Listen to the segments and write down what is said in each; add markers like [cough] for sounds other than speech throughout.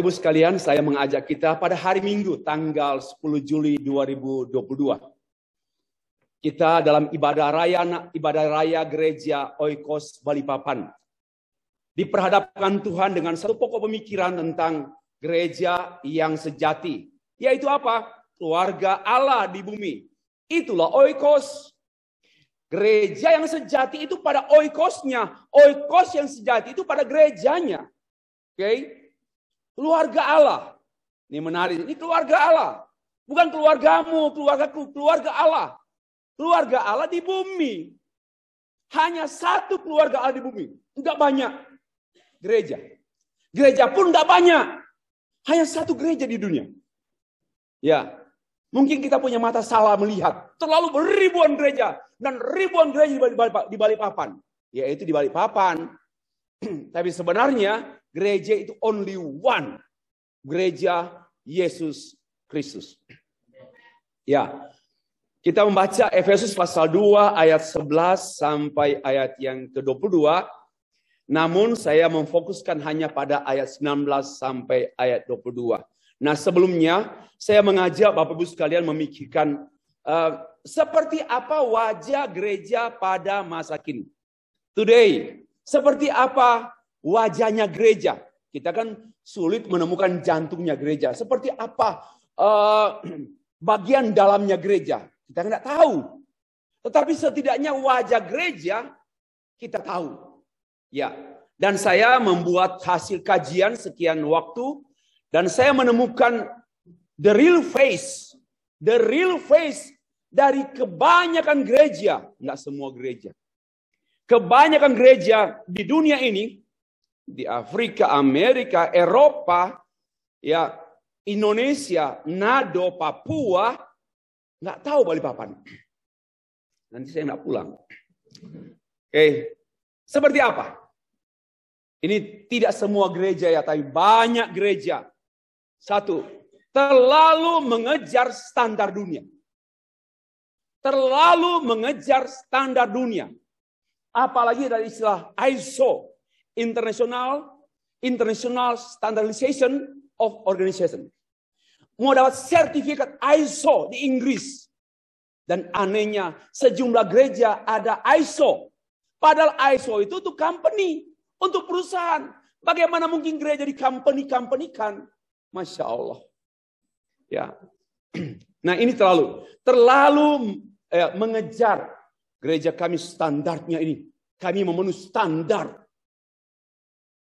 Ibu sekalian, saya mengajak kita pada hari Minggu tanggal 10 Juli 2022. Kita dalam ibadah raya ibadah raya gereja Oikos Balikpapan. Diperhadapkan Tuhan dengan satu pokok pemikiran tentang gereja yang sejati, yaitu apa? Keluarga Allah di bumi. Itulah Oikos. Gereja yang sejati itu pada oikosnya, oikos yang sejati itu pada gerejanya. Oke? Okay? Keluarga Allah. Ini menarik. Ini keluarga Allah. Bukan keluargamu, keluarga keluarga Allah. Keluarga Allah di bumi. Hanya satu keluarga Allah di bumi. Enggak banyak. Gereja. Gereja pun enggak banyak. Hanya satu gereja di dunia. Ya. Mungkin kita punya mata salah melihat. Terlalu ribuan gereja. Dan ribuan gereja di balik, di balik papan. Yaitu di balik papan. [clears throat] Tapi sebenarnya Gereja itu only one. Gereja Yesus Kristus. Ya. Kita membaca Efesus pasal 2 ayat 11 sampai ayat yang ke-22. Namun saya memfokuskan hanya pada ayat 19 sampai ayat 22. Nah sebelumnya saya mengajak Bapak Ibu sekalian memikirkan uh, seperti apa wajah gereja pada masa kini. Today, seperti apa wajahnya gereja. Kita kan sulit menemukan jantungnya gereja. Seperti apa uh, [clears throat] bagian dalamnya gereja. Kita tidak tahu. Tetapi setidaknya wajah gereja kita tahu. Ya. Dan saya membuat hasil kajian sekian waktu dan saya menemukan the real face, the real face dari kebanyakan gereja, enggak semua gereja. Kebanyakan gereja di dunia ini di Afrika, Amerika, Eropa, ya Indonesia, Nado, Papua, nggak tahu Balikpapan. Nanti saya nggak pulang. Oke, okay. seperti apa? Ini tidak semua gereja ya, tapi banyak gereja. Satu, terlalu mengejar standar dunia. Terlalu mengejar standar dunia. Apalagi dari istilah ISO, international international standardization of organization. Mau dapat sertifikat ISO di Inggris. Dan anehnya sejumlah gereja ada ISO. Padahal ISO itu untuk company, untuk perusahaan. Bagaimana mungkin gereja di company-company kan? Masya Allah. Ya. [clears throat] Nah ini terlalu, terlalu eh, mengejar gereja kami standarnya ini. Kami memenuhi standar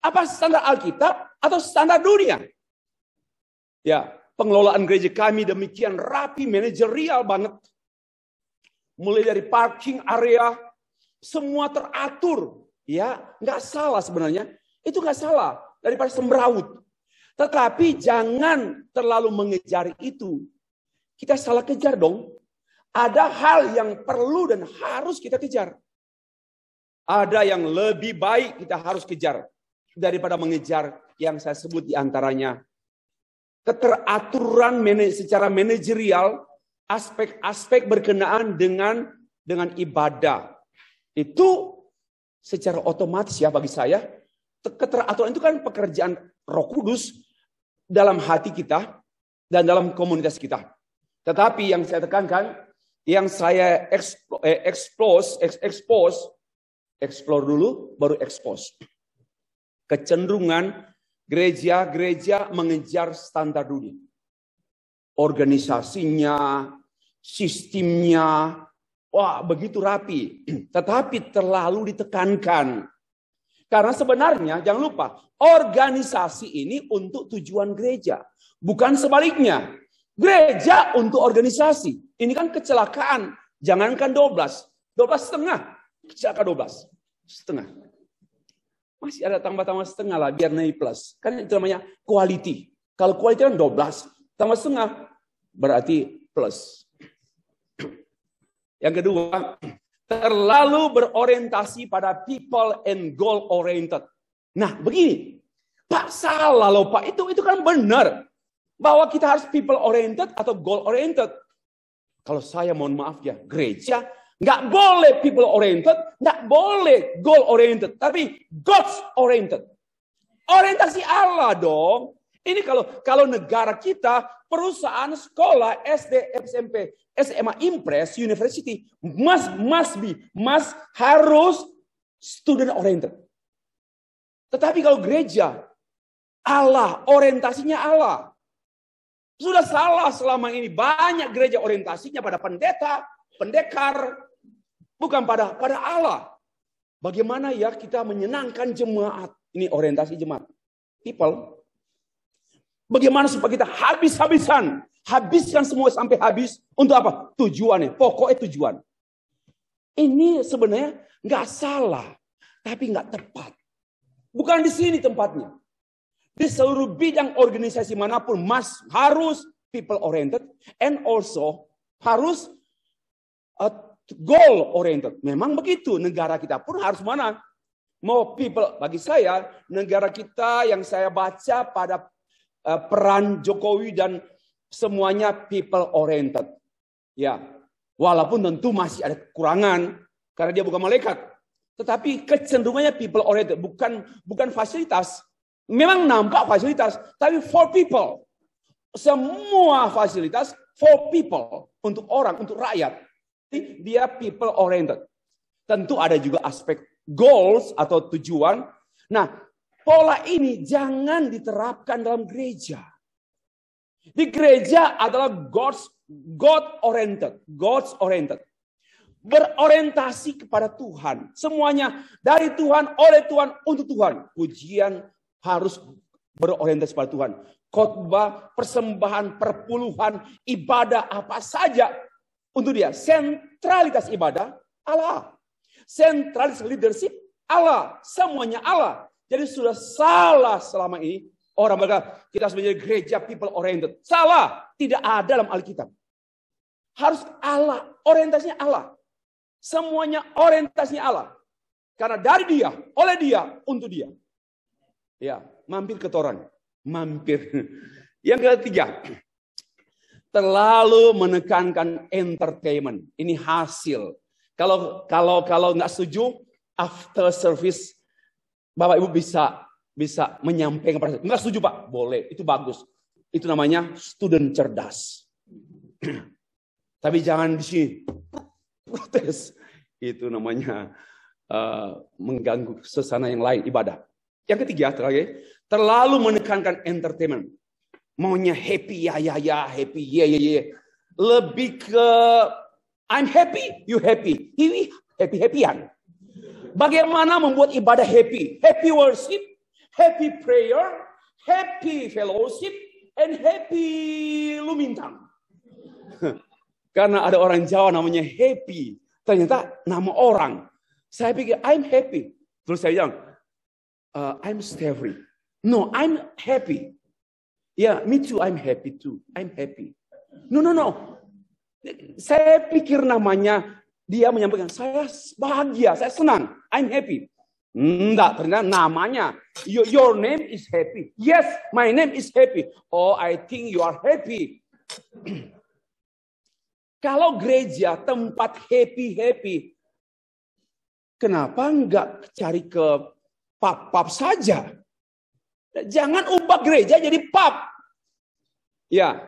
apa standar Alkitab atau standar dunia? Ya, pengelolaan gereja kami demikian rapi, manajerial banget. Mulai dari parking area, semua teratur. Ya, nggak salah sebenarnya. Itu nggak salah daripada semeraut. Tetapi jangan terlalu mengejar itu. Kita salah kejar dong. Ada hal yang perlu dan harus kita kejar. Ada yang lebih baik kita harus kejar daripada mengejar yang saya sebut di antaranya keteraturan secara manajerial aspek-aspek berkenaan dengan dengan ibadah itu secara otomatis ya bagi saya keteraturan itu kan pekerjaan Roh Kudus dalam hati kita dan dalam komunitas kita. Tetapi yang saya tekankan, yang saya eh, expose, expose, expose, explore dulu, baru expose kecenderungan gereja-gereja mengejar standar dunia. Organisasinya, sistemnya, wah begitu rapi. [clears throat] Tetapi terlalu ditekankan. Karena sebenarnya, jangan lupa, organisasi ini untuk tujuan gereja. Bukan sebaliknya. Gereja untuk organisasi. Ini kan kecelakaan. Jangankan 12. 12 setengah. Kecelakaan 12 setengah. Masih ada tambah-tambah setengah lah biar naik plus. Kan itu namanya quality. Kalau quality kan 12. Tambah setengah berarti plus. Yang kedua, terlalu berorientasi pada people and goal oriented. Nah, begini. Pak, salah loh Pak. Itu itu kan benar. Bahwa kita harus people oriented atau goal oriented. Kalau saya mohon maaf ya, gereja Nggak boleh people oriented, nggak boleh goal oriented, tapi God's oriented. Orientasi Allah dong. Ini kalau kalau negara kita, perusahaan sekolah, SD, SMP, SMA, Impres, University, must, must be, must harus student oriented. Tetapi kalau gereja, Allah, orientasinya Allah. Sudah salah selama ini. Banyak gereja orientasinya pada pendeta, pendekar, Bukan pada pada Allah. Bagaimana ya kita menyenangkan jemaat. Ini orientasi jemaat. People. Bagaimana supaya kita habis-habisan. Habiskan semua sampai habis. Untuk apa? Tujuannya. Pokoknya tujuan. Ini sebenarnya nggak salah. Tapi nggak tepat. Bukan di sini tempatnya. Di seluruh bidang organisasi manapun mas harus people oriented and also harus uh, goal oriented. Memang begitu, negara kita pun harus mana? Mau people. Bagi saya, negara kita yang saya baca pada eh, peran Jokowi dan semuanya people oriented. Ya, walaupun tentu masih ada kekurangan karena dia bukan malaikat. Tetapi kecenderungannya people oriented, bukan bukan fasilitas. Memang nampak fasilitas, tapi for people. Semua fasilitas for people, untuk orang, untuk rakyat dia people oriented. Tentu ada juga aspek goals atau tujuan. Nah, pola ini jangan diterapkan dalam gereja. Di gereja adalah God's God oriented, God's oriented. Berorientasi kepada Tuhan. Semuanya dari Tuhan, oleh Tuhan, untuk Tuhan. Pujian harus berorientasi pada Tuhan. Khotbah, persembahan, perpuluhan, ibadah apa saja untuk dia, sentralitas ibadah Allah. Sentralitas leadership Allah. Semuanya Allah. Jadi sudah salah selama ini orang berkata, kita harus menjadi gereja people oriented. Salah. Tidak ada dalam Alkitab. Harus Allah. Orientasinya Allah. Semuanya orientasinya Allah. Karena dari dia, oleh dia, untuk dia. Ya, mampir ke toran. Mampir. [laughs] Yang ketiga, terlalu menekankan entertainment. Ini hasil. Kalau kalau kalau nggak setuju, after service Bapak Ibu bisa bisa menyampaikan pada nggak setuju Pak? Boleh, itu bagus. Itu namanya student cerdas. [clears throat] Tapi jangan di sini protes. Itu namanya uh, mengganggu sesana yang lain ibadah. Yang ketiga terakhir, terlalu menekankan entertainment maunya happy ya ya ya happy ya ya ya lebih ke I'm happy you happy ini happy happyan bagaimana membuat ibadah happy happy worship happy prayer happy fellowship and happy lumintang [laughs] karena ada orang Jawa namanya happy ternyata nama orang saya pikir I'm happy terus saya bilang uh, I'm Steffi no I'm happy Ya, me too, I'm happy too. I'm happy. No, no, no. Saya pikir namanya dia menyampaikan, saya bahagia, saya senang. I'm happy. Enggak, ternyata namanya. Your, your name is happy. Yes, my name is happy. Oh, I think you are happy. [clears throat] Kalau gereja tempat happy-happy, kenapa enggak cari ke pap pap saja? Jangan Berubah gereja jadi pub. Ya.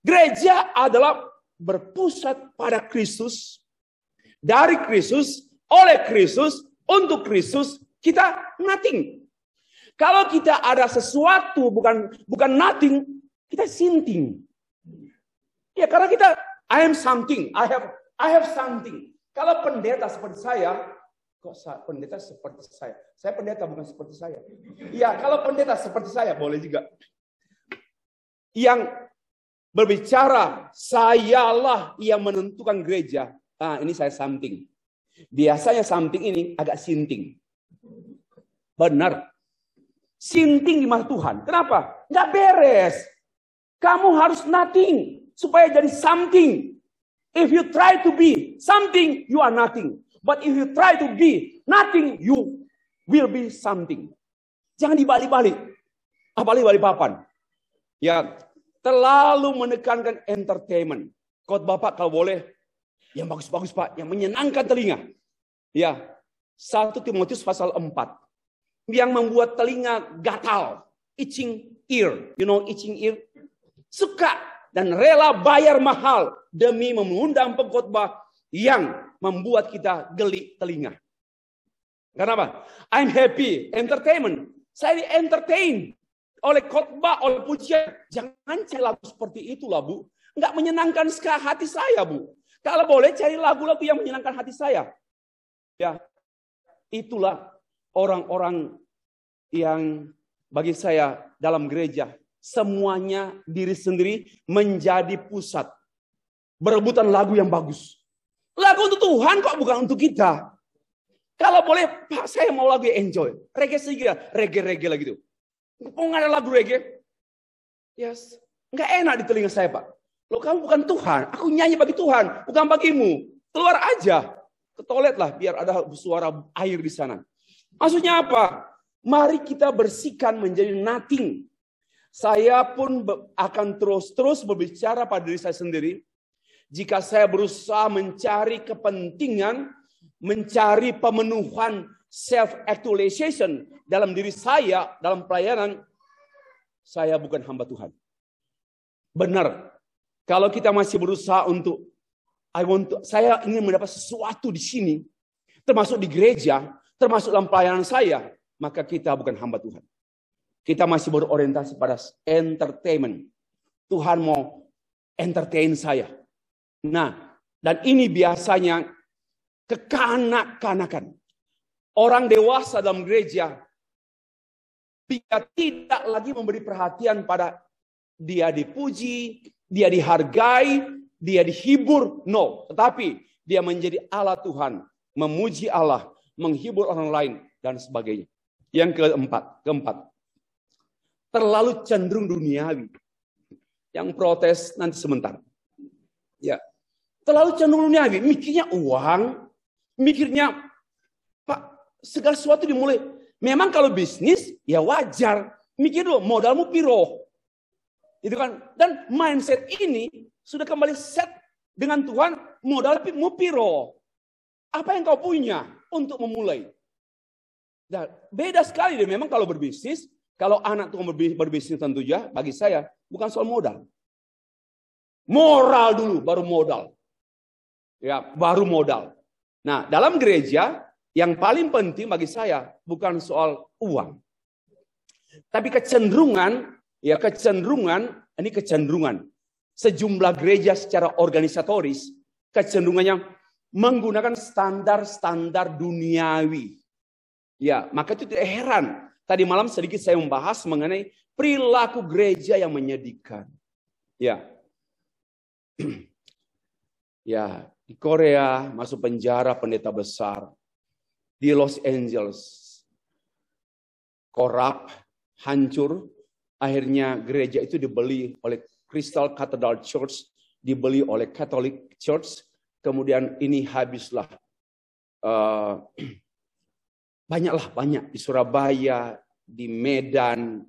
Gereja adalah berpusat pada Kristus, dari Kristus, oleh Kristus, untuk Kristus, kita nothing. Kalau kita ada sesuatu bukan bukan nothing, kita sinting. Ya karena kita I am something, I have I have something. Kalau pendeta seperti saya, Kok pendeta seperti saya? Saya pendeta bukan seperti saya. Iya, kalau pendeta seperti saya boleh juga. Yang berbicara, sayalah yang menentukan gereja. Ah, ini saya samping. Biasanya samping ini agak sinting. Benar. Sinting di mata Tuhan. Kenapa? Nggak beres. Kamu harus nothing supaya jadi something. If you try to be something, you are nothing. But if you try to be nothing, you will be something. Jangan dibalik-balik. Apalagi ah, balik papan. Ya, terlalu menekankan entertainment. Kau Bapak kalau boleh, yang bagus-bagus Pak, yang menyenangkan telinga. Ya, 1 Timotius pasal 4. Yang membuat telinga gatal. Itching ear. You know itching ear? Suka dan rela bayar mahal demi mengundang pengkhotbah yang membuat kita geli telinga. Kenapa? I'm happy, entertainment. Saya di entertain oleh khotbah, oleh pujian. Jangan cari lagu seperti itulah, Bu. Nggak menyenangkan sekali hati saya, Bu. Kalau boleh cari lagu-lagu yang menyenangkan hati saya. Ya, itulah orang-orang yang bagi saya dalam gereja semuanya diri sendiri menjadi pusat berebutan lagu yang bagus Lagu untuk Tuhan kok bukan untuk kita. Kalau boleh, Pak, saya mau lagu enjoy. Reggae saja, ya. reggae-reggae lagi tuh. Oh, nggak ada lagu reggae? Yes. Nggak enak di telinga saya, Pak. Lo kamu bukan Tuhan. Aku nyanyi bagi Tuhan, bukan bagimu. Keluar aja. Ke toilet lah, biar ada suara air di sana. Maksudnya apa? Mari kita bersihkan menjadi nothing. Saya pun akan terus-terus berbicara pada diri saya sendiri. Jika saya berusaha mencari kepentingan, mencari pemenuhan self-actualization dalam diri saya, dalam pelayanan, saya bukan hamba Tuhan. Benar. Kalau kita masih berusaha untuk I want to, saya ingin mendapat sesuatu di sini, termasuk di gereja, termasuk dalam pelayanan saya, maka kita bukan hamba Tuhan. Kita masih berorientasi pada entertainment. Tuhan mau entertain saya. Nah, dan ini biasanya kekanak-kanakan. Orang dewasa dalam gereja dia tidak lagi memberi perhatian pada dia dipuji, dia dihargai, dia dihibur. No, tetapi dia menjadi Allah Tuhan, memuji Allah, menghibur orang lain dan sebagainya. Yang keempat, keempat. Terlalu cenderung duniawi. Yang protes nanti sebentar. Ya. Terlalu cenderung duniawi, mikirnya uang, mikirnya Pak, segala sesuatu dimulai. Memang kalau bisnis ya wajar, mikir dulu modalmu piro. Itu kan. Dan mindset ini sudah kembali set dengan Tuhan modal modalmu piro. Apa yang kau punya untuk memulai? Nah, beda sekali deh memang kalau berbisnis, kalau anak tuh berbisnis tentu ya bagi saya bukan soal modal. Moral dulu baru modal. Ya, baru modal. Nah, dalam gereja yang paling penting bagi saya bukan soal uang. Tapi kecenderungan, ya kecenderungan, ini kecenderungan. Sejumlah gereja secara organisatoris kecenderungannya menggunakan standar-standar duniawi. Ya, maka itu tidak heran. Tadi malam sedikit saya membahas mengenai perilaku gereja yang menyedihkan. Ya, ya, di Korea masuk penjara pendeta besar. Di Los Angeles korup, hancur. Akhirnya gereja itu dibeli oleh Crystal Cathedral Church, dibeli oleh Catholic Church. Kemudian ini habislah eh, [clears throat] banyaklah banyak di Surabaya, di Medan.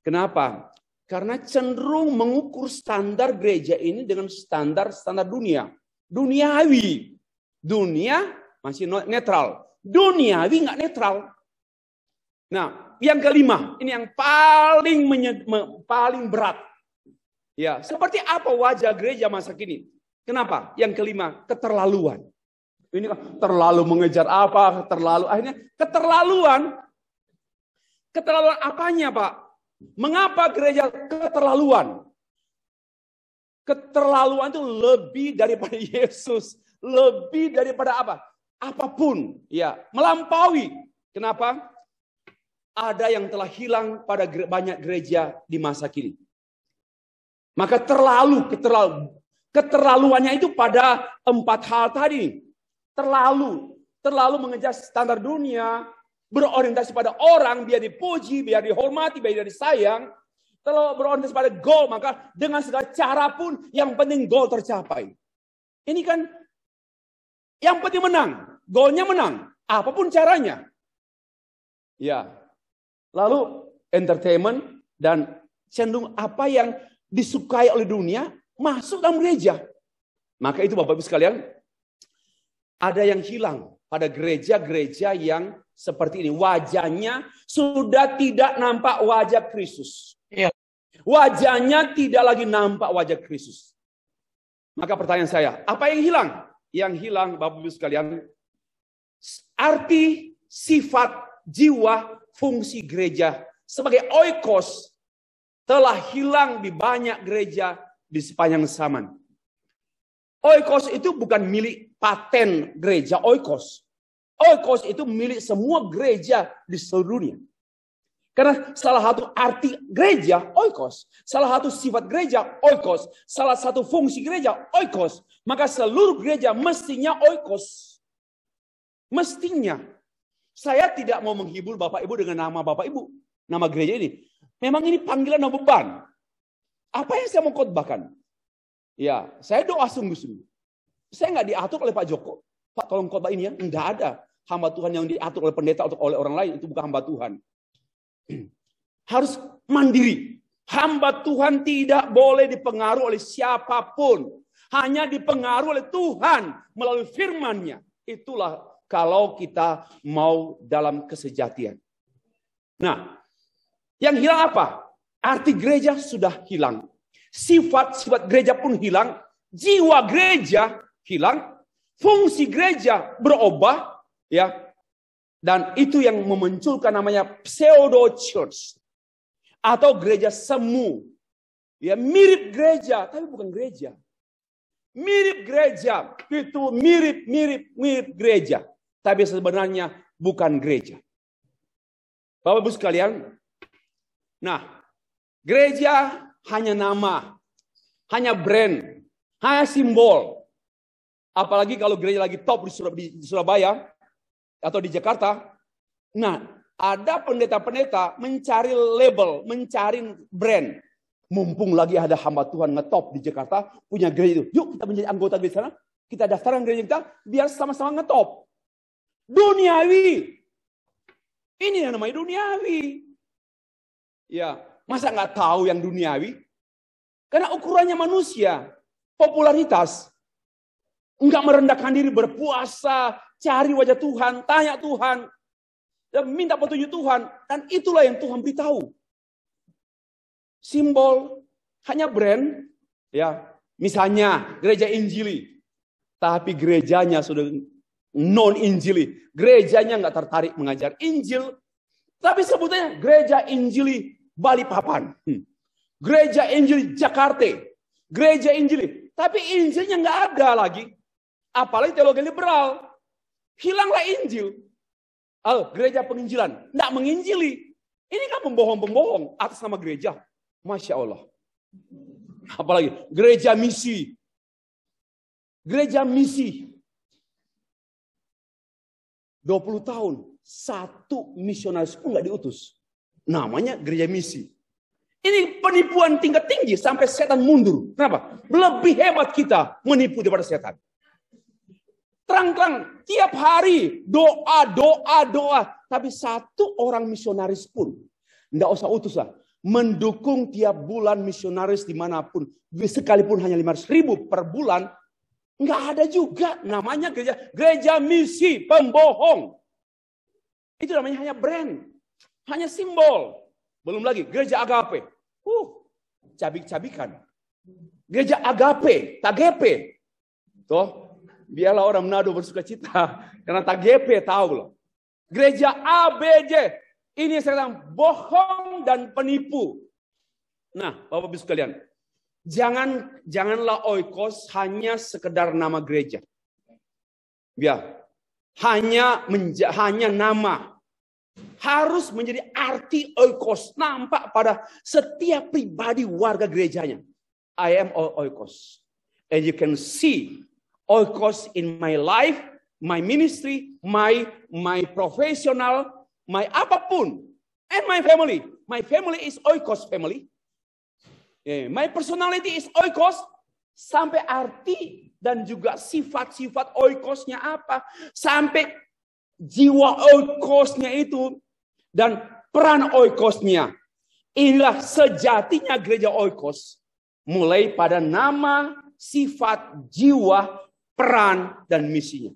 Kenapa? Karena cenderung mengukur standar gereja ini dengan standar-standar dunia. Duniawi. Dunia masih netral. Duniawi nggak netral. Nah, yang kelima, ini yang paling paling berat. Ya, seperti apa wajah gereja masa kini? Kenapa? Yang kelima, keterlaluan. Ini kan terlalu mengejar apa, terlalu akhirnya keterlaluan. Keterlaluan apanya, Pak? Mengapa gereja keterlaluan? Keterlaluan itu lebih daripada [laughs] Yesus, lebih daripada apa? Apapun, ya, melampaui. Kenapa? Ada yang telah hilang pada banyak gereja di masa kini. Maka terlalu keterlaluan keterlaluannya itu pada empat hal tadi. Terlalu, terlalu mengejar standar dunia, berorientasi pada orang, biar dipuji, biar dihormati, biar disayang, kalau berorientasi pada goal, maka dengan segala cara pun yang penting goal tercapai. Ini kan yang penting menang. goalnya menang. Apapun caranya. Ya. Lalu entertainment dan cenderung apa yang disukai oleh dunia masuk dalam gereja. Maka itu Bapak Ibu sekalian, ada yang hilang pada gereja-gereja yang seperti ini. Wajahnya sudah tidak nampak wajah Kristus. Iya. Wajahnya tidak lagi nampak wajah Kristus. Maka pertanyaan saya, apa yang hilang? Yang hilang, Bapak Ibu sekalian, arti, sifat, jiwa, fungsi gereja sebagai oikos telah hilang di banyak gereja di sepanjang zaman. Oikos itu bukan milik paten gereja oikos. Oikos itu milik semua gereja di seluruh dunia. Karena salah satu arti gereja, oikos. Salah satu sifat gereja, oikos. Salah satu fungsi gereja, oikos. Maka seluruh gereja mestinya oikos. Mestinya. Saya tidak mau menghibur Bapak Ibu dengan nama Bapak Ibu. Nama gereja ini. Memang ini panggilan dan beban. Apa yang saya mau khotbahkan? Ya, saya doa sungguh-sungguh. Saya nggak diatur oleh Pak Joko. Pak tolong khotbah ini ya. Enggak ada. Hamba Tuhan yang diatur oleh pendeta atau oleh orang lain itu bukan hamba Tuhan. [clears throat] Harus mandiri. Hamba Tuhan tidak boleh dipengaruhi oleh siapapun. Hanya dipengaruhi oleh Tuhan melalui firmannya. Itulah kalau kita mau dalam kesejatian. Nah, yang hilang apa? Arti gereja sudah hilang. Sifat-sifat gereja pun hilang. Jiwa gereja hilang fungsi gereja berubah ya dan itu yang memunculkan namanya pseudo church atau gereja semu ya mirip gereja tapi bukan gereja mirip gereja itu mirip mirip mirip gereja tapi sebenarnya bukan gereja Bapak Ibu sekalian nah gereja hanya nama hanya brand hanya simbol Apalagi kalau gereja lagi top di Surabaya atau di Jakarta. Nah, ada pendeta-pendeta mencari label, mencari brand. Mumpung lagi ada hamba Tuhan ngetop di Jakarta, punya gereja itu. Yuk kita menjadi anggota di sana, kita daftarkan gereja kita, biar sama-sama ngetop. Duniawi. Ini yang namanya duniawi. Ya, masa nggak tahu yang duniawi? Karena ukurannya manusia, popularitas. Enggak merendahkan diri, berpuasa, cari wajah Tuhan, tanya Tuhan, dan minta petunjuk Tuhan. Dan itulah yang Tuhan beritahu. Simbol, hanya brand, ya misalnya gereja Injili, tapi gerejanya sudah non Injili, gerejanya enggak tertarik mengajar Injil, tapi sebutannya gereja Injili Papan. hmm. gereja Injili Jakarta, gereja Injili, tapi Injilnya enggak ada lagi. Apalagi teologi liberal. Hilanglah Injil. Oh, gereja penginjilan. Tidak menginjili. Ini kan pembohong-pembohong atas nama gereja. Masya Allah. Apalagi gereja misi. Gereja misi. 20 tahun. Satu misionaris pun nggak diutus. Namanya gereja misi. Ini penipuan tingkat tinggi sampai setan mundur. Kenapa? Lebih hebat kita menipu daripada setan. Terang-terang, tiap hari doa, doa, doa. Tapi satu orang misionaris pun, tidak usah utus lah. Mendukung tiap bulan misionaris dimanapun. Sekalipun hanya ratus ribu per bulan, nggak ada juga namanya gereja. Gereja misi, pembohong. Itu namanya hanya brand. Hanya simbol. Belum lagi, gereja agape. Uh, cabik-cabikan. Gereja agape, tagepe. Toh, biarlah orang Manado bersuka cita. Karena tak GP tahu loh. Gereja ABJ. Ini sedang bohong dan penipu. Nah, Bapak-Ibu sekalian. Jangan janganlah oikos hanya sekedar nama gereja. Ya. Hanya menja, hanya nama. Harus menjadi arti oikos nampak pada setiap pribadi warga gerejanya. I am oikos. And you can see all cost in my life, my ministry, my my professional, my apapun, and my family. My family is oikos family. Yeah, my personality is oikos sampai arti dan juga sifat-sifat oikosnya apa sampai jiwa oikosnya itu dan peran oikosnya. Inilah sejatinya gereja oikos mulai pada nama, sifat, jiwa, peran dan misinya.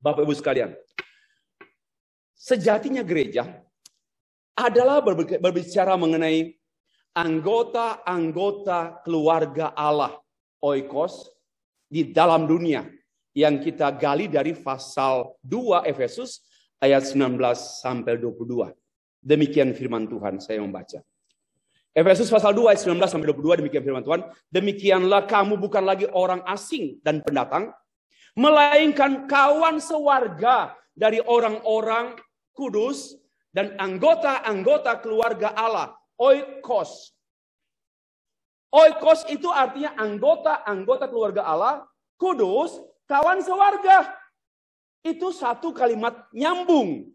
Bapak Ibu sekalian, sejatinya gereja adalah berbicara mengenai anggota-anggota keluarga Allah oikos di dalam dunia yang kita gali dari pasal 2 Efesus ayat 19 sampai 22. Demikian firman Tuhan saya membaca. Efesus pasal 2 ayat 19 sampai 22 demikian firman Tuhan. Demikianlah kamu bukan lagi orang asing dan pendatang, melainkan kawan sewarga dari orang-orang kudus dan anggota-anggota keluarga Allah, oikos. Oikos itu artinya anggota-anggota keluarga Allah, kudus, kawan sewarga. Itu satu kalimat nyambung.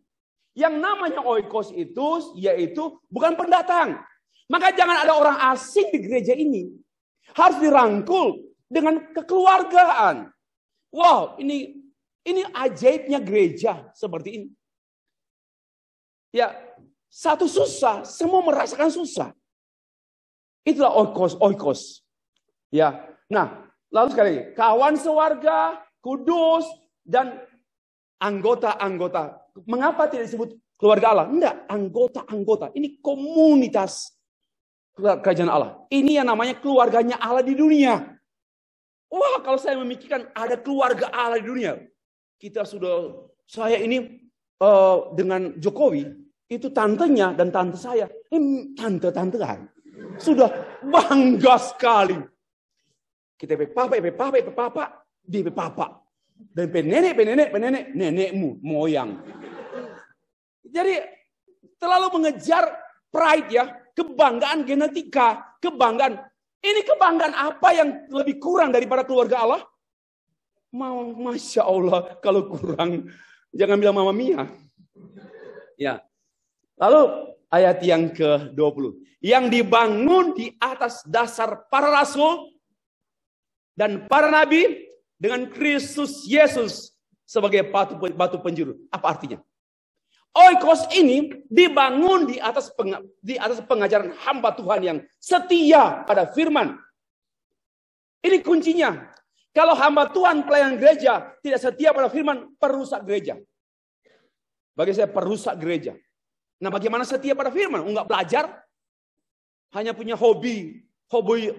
Yang namanya oikos itu yaitu bukan pendatang, maka jangan ada orang asing di gereja ini. Harus dirangkul dengan kekeluargaan. Wow, ini ini ajaibnya gereja seperti ini. Ya, satu susah, semua merasakan susah. Itulah oikos, oikos. Ya, nah, lalu sekali kawan sewarga, kudus, dan anggota-anggota. Mengapa tidak disebut keluarga Allah? Enggak, anggota-anggota. Ini komunitas kerajaan Allah. Ini yang namanya keluarganya Allah di dunia. Wah, kalau saya memikirkan ada keluarga Allah di dunia. Kita sudah, saya ini uh, dengan Jokowi, itu tantenya dan tante saya. Ini tante-tante kan. Sudah bangga sekali. Kita pe papa, pe papa, pe papa, dia pe papa. Dan pe nenek, pe nenek, pe nenek, nenekmu, moyang. Jadi terlalu mengejar pride ya, kebanggaan genetika, kebanggaan. Ini kebanggaan apa yang lebih kurang daripada keluarga Allah? Mau, Masya Allah, kalau kurang, jangan bilang mama mia. Ya. Lalu ayat yang ke-20. Yang dibangun di atas dasar para rasul dan para nabi dengan Kristus Yesus sebagai batu, batu penjuru. Apa artinya? Oikos ini dibangun di atas peng, di atas pengajaran hamba Tuhan yang setia pada firman. Ini kuncinya. Kalau hamba Tuhan pelayan gereja tidak setia pada firman, perusak gereja. Bagi saya perusak gereja. Nah bagaimana setia pada firman? Enggak belajar, hanya punya hobi, hobi,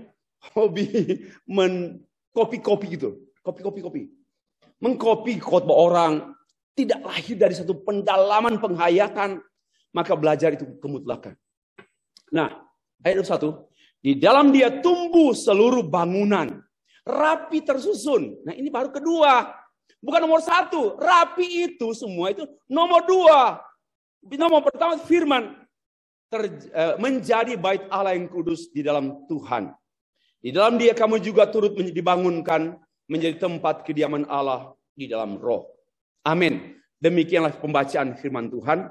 hobi [laughs] men kopi-kopi gitu. Kopi-kopi-kopi. Mengkopi khotbah orang, tidak lahir dari satu pendalaman penghayatan, maka belajar itu kemutlakan. Nah, ayat satu di dalam dia tumbuh seluruh bangunan, rapi tersusun. Nah, ini baru kedua. Bukan nomor satu, rapi itu semua itu nomor dua. Nomor pertama firman, ter, eh, menjadi bait Allah yang kudus di dalam Tuhan. Di dalam dia kamu juga turut dibangunkan menjadi tempat kediaman Allah di dalam roh. Amin. Demikianlah pembacaan firman Tuhan.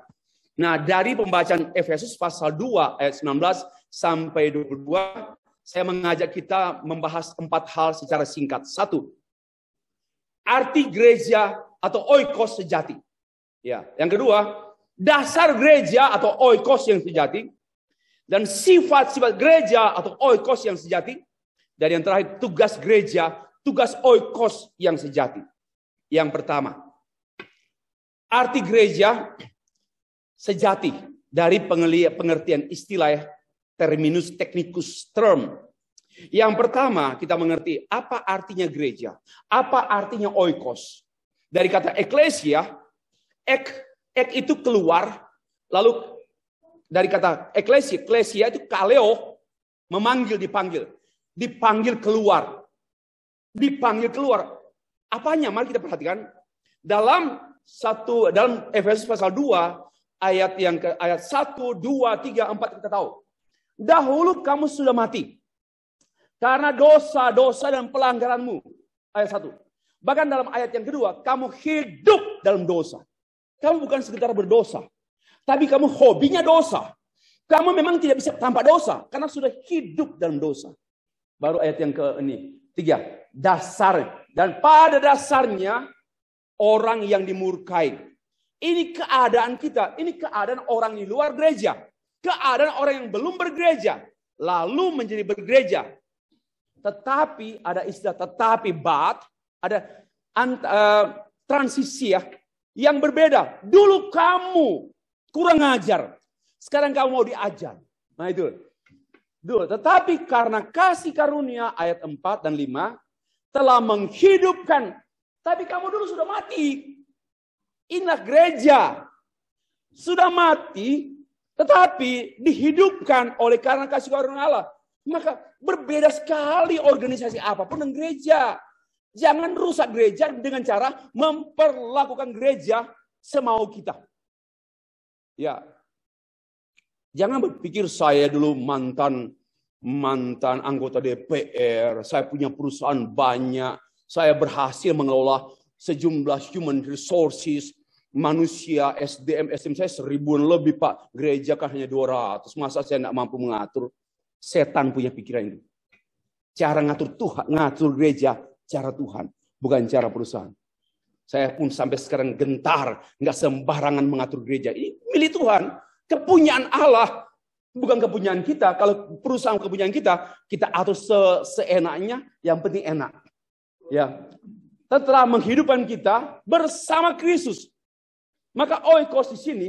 Nah, dari pembacaan Efesus pasal 2 ayat 19 sampai 22, saya mengajak kita membahas empat hal secara singkat. Satu, arti gereja atau oikos sejati. Ya, yang kedua, dasar gereja atau oikos yang sejati dan sifat-sifat gereja atau oikos yang sejati dan yang terakhir tugas gereja, tugas oikos yang sejati. Yang pertama, Arti gereja sejati dari pengertian istilah ya, terminus technicus term. Yang pertama kita mengerti apa artinya gereja, apa artinya oikos. Dari kata eklesia, ek, ek itu keluar, lalu dari kata eklesia, eklesia itu kaleo, memanggil, dipanggil. Dipanggil keluar. Dipanggil keluar. Apanya? Mari kita perhatikan. Dalam satu dalam Efesus pasal 2 ayat yang ke, ayat 1 2 3 4 kita tahu. Dahulu kamu sudah mati karena dosa-dosa dan pelanggaranmu. Ayat 1. Bahkan dalam ayat yang kedua, kamu hidup dalam dosa. Kamu bukan sekedar berdosa, tapi kamu hobinya dosa. Kamu memang tidak bisa tanpa dosa karena sudah hidup dalam dosa. Baru ayat yang ke ini tiga dasar dan pada dasarnya orang yang dimurkai. Ini keadaan kita, ini keadaan orang di luar gereja, keadaan orang yang belum bergereja, lalu menjadi bergereja. Tetapi ada istilah tetapi but ada uh, transisi ya yang berbeda. Dulu kamu kurang ajar, sekarang kamu mau diajar. Nah itu. Dulu, tetapi karena kasih karunia ayat 4 dan 5 telah menghidupkan tapi kamu dulu sudah mati. Inilah gereja. Sudah mati, tetapi dihidupkan oleh karena kasih karunia Allah. Maka berbeda sekali organisasi apapun dengan gereja. Jangan rusak gereja dengan cara memperlakukan gereja semau kita. Ya. Jangan berpikir saya dulu mantan mantan anggota DPR, saya punya perusahaan banyak, saya berhasil mengelola sejumlah human resources, manusia, SDM, SDM saya seribuan lebih Pak. Gereja kan hanya 200. Masa saya tidak mampu mengatur? Setan punya pikiran itu. Cara ngatur Tuhan, ngatur gereja, cara Tuhan. Bukan cara perusahaan. Saya pun sampai sekarang gentar. Nggak sembarangan mengatur gereja. Ini milik Tuhan. Kepunyaan Allah. Bukan kepunyaan kita. Kalau perusahaan kepunyaan kita, kita atur se seenaknya. Yang penting enak ya telah menghidupkan kita bersama Kristus. Maka oikos di sini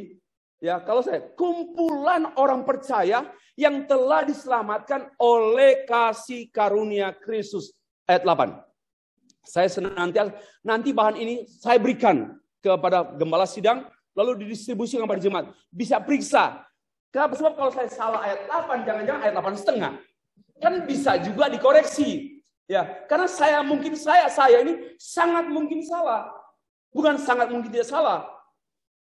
ya kalau saya kumpulan orang percaya yang telah diselamatkan oleh kasih karunia Kristus ayat 8. Saya senantiasa nanti bahan ini saya berikan kepada gembala sidang lalu didistribusikan kepada jemaat. Bisa periksa. Kenapa? Sebab kalau saya salah ayat 8, jangan-jangan ayat 8 setengah. Kan bisa juga dikoreksi. Ya, karena saya mungkin saya saya ini sangat mungkin salah. Bukan sangat mungkin tidak salah.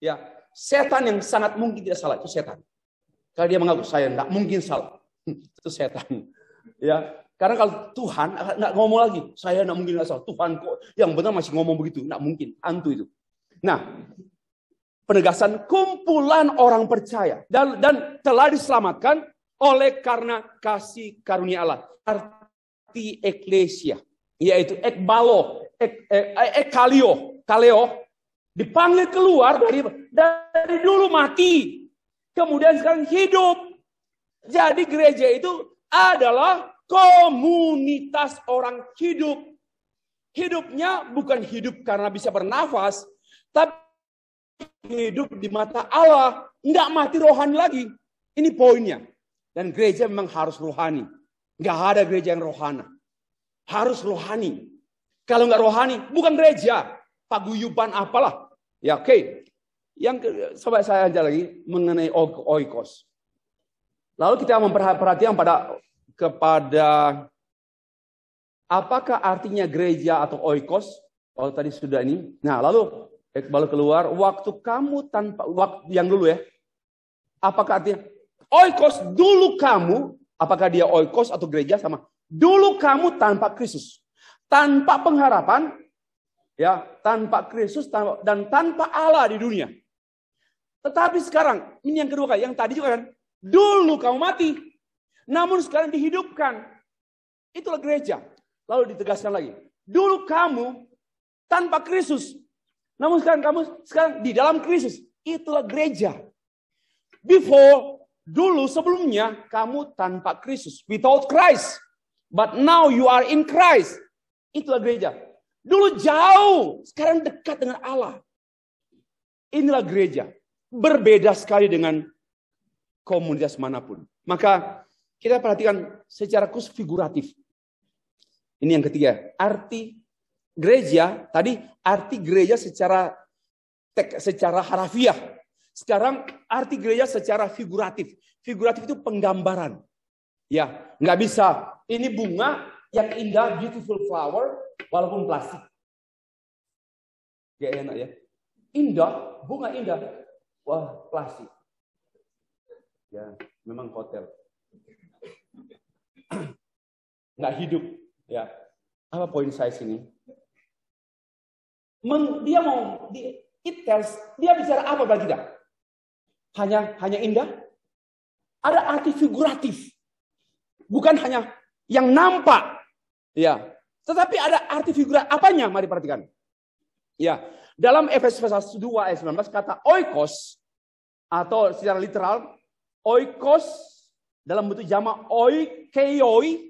Ya, setan yang sangat mungkin tidak salah itu setan. Kalau dia mengaku saya tidak mungkin salah, hmm, itu setan. Ya, karena kalau Tuhan nggak ngomong lagi, saya nggak mungkin enggak salah. Tuhan kok yang benar masih ngomong begitu, nggak mungkin, hantu itu. Nah, penegasan kumpulan orang percaya dan, dan telah diselamatkan oleh karena kasih karunia Allah arti eklesia, yaitu ekbalo, ek, ek, eh, eh, kalio kaleo, dipanggil keluar dari dari dulu mati, kemudian sekarang hidup. Jadi gereja itu adalah komunitas orang hidup. Hidupnya bukan hidup karena bisa bernafas, tapi hidup di mata Allah, tidak mati rohani lagi. Ini poinnya. Dan gereja memang harus rohani. Nggak ada gereja yang rohana. Harus rohani. Kalau nggak rohani, bukan gereja. Paguyuban apalah. Ya oke. Okay. Yang coba saya ajar lagi mengenai oikos. Lalu kita memperhatikan pada kepada apakah artinya gereja atau oikos? Oh tadi sudah ini. Nah lalu Iqbal keluar. Waktu kamu tanpa waktu yang dulu ya. Apakah artinya? Oikos dulu kamu Apakah dia oikos atau gereja sama? Dulu kamu tanpa Kristus, tanpa pengharapan, ya, tanpa Kristus dan tanpa Allah di dunia. Tetapi sekarang, ini yang kedua yang tadi juga kan, dulu kamu mati, namun sekarang dihidupkan. Itulah gereja. Lalu ditegaskan lagi, dulu kamu tanpa Kristus, namun sekarang kamu sekarang di dalam Kristus. Itulah gereja. Before Dulu sebelumnya kamu tanpa Kristus, without Christ. But now you are in Christ. Itulah gereja. Dulu jauh, sekarang dekat dengan Allah. Inilah gereja. Berbeda sekali dengan komunitas manapun. Maka kita perhatikan secara khusus figuratif. Ini yang ketiga, arti gereja tadi arti gereja secara tek, secara harafiah sekarang arti gereja secara figuratif. Figuratif itu penggambaran. Ya, nggak bisa. Ini bunga yang indah, beautiful flower, walaupun plastik. Gak enak ya. Indah, bunga indah. Wah, plastik. Ya, memang hotel. [clears throat] Nggak hidup. Ya, apa poin saya sini? dia mau, di it tells, dia bicara apa bagi kita? hanya hanya indah. Ada arti figuratif. Bukan hanya yang nampak. Ya. Tetapi ada arti figura apanya? Mari perhatikan. Ya. Dalam Efesus pasal 2 ayat 19 kata oikos atau secara literal oikos dalam bentuk jama oikeoi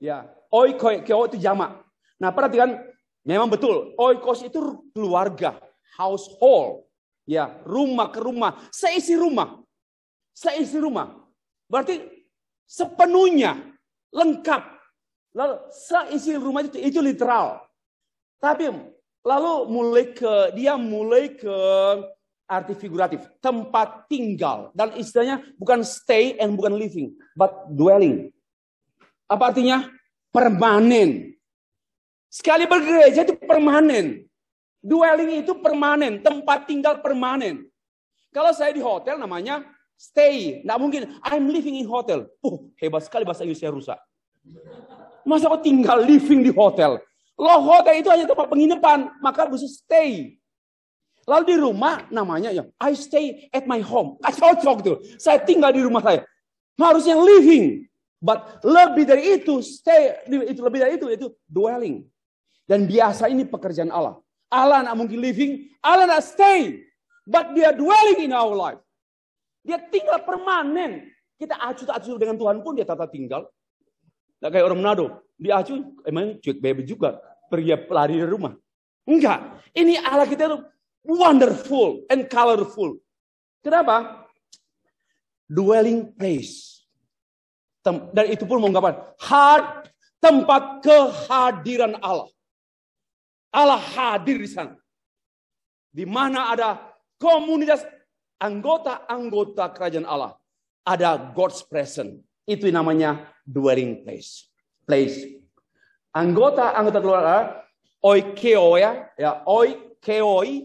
ya oikeoi itu jama. Nah, perhatikan memang betul oikos itu keluarga, household. Ya, rumah ke rumah, seisi rumah. Seisi rumah. Berarti sepenuhnya, lengkap. Lalu seisi rumah itu, itu literal. Tapi lalu mulai ke dia mulai ke arti figuratif, tempat tinggal dan istilahnya bukan stay and bukan living, but dwelling. Apa artinya? Permanen. Sekali bergereja itu permanen. Dwelling itu permanen, tempat tinggal permanen. Kalau saya di hotel namanya stay. Nggak mungkin, I'm living in hotel. Uh, hebat sekali bahasa Indonesia rusak. Masa kok tinggal living di hotel? Lo hotel itu hanya tempat penginapan, maka harus stay. Lalu di rumah namanya ya, I stay at my home. Gak cocok tuh. Gitu. Saya tinggal di rumah saya. Harusnya living. But lebih dari itu, stay, itu lebih dari itu, itu dwelling. Dan biasa ini pekerjaan Allah. Allah nak mungkin living, Allah nak stay. But dia dwelling in our life. Dia tinggal permanen. Kita acuh acu dengan Tuhan pun dia tata tinggal. Tak kayak orang Manado. Dia acu, emang cuek bebe juga. Pergi lari dari rumah. Enggak. Ini Allah kita itu wonderful and colorful. Kenapa? Dwelling place. dan itu pun mengungkapkan. Heart, tempat kehadiran Allah. Allah hadir di sana. Di mana ada komunitas anggota-anggota kerajaan Allah. Ada God's presence. Itu namanya dwelling place. Place. Anggota-anggota keluarga oikeo ya, ya oikeoi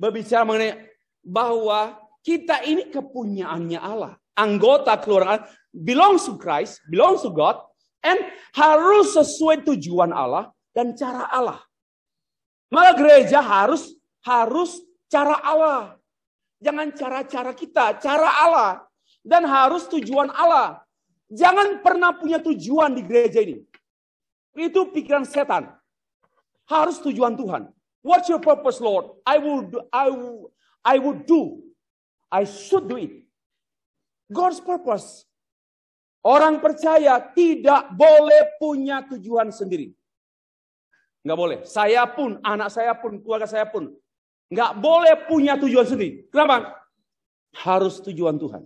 berbicara mengenai bahwa kita ini kepunyaannya Allah. Anggota keluarga belong to Christ, belong to God, and harus sesuai tujuan Allah dan cara Allah. Malah gereja harus harus cara Allah. Jangan cara-cara kita, cara Allah. Dan harus tujuan Allah. Jangan pernah punya tujuan di gereja ini. Itu pikiran setan. Harus tujuan Tuhan. What's your purpose, Lord? I will do, I will, I will do. I should do it. God's purpose. Orang percaya tidak boleh punya tujuan sendiri. Nggak boleh. Saya pun, anak saya pun, keluarga saya pun. Nggak boleh punya tujuan sendiri. Kenapa? Harus tujuan Tuhan.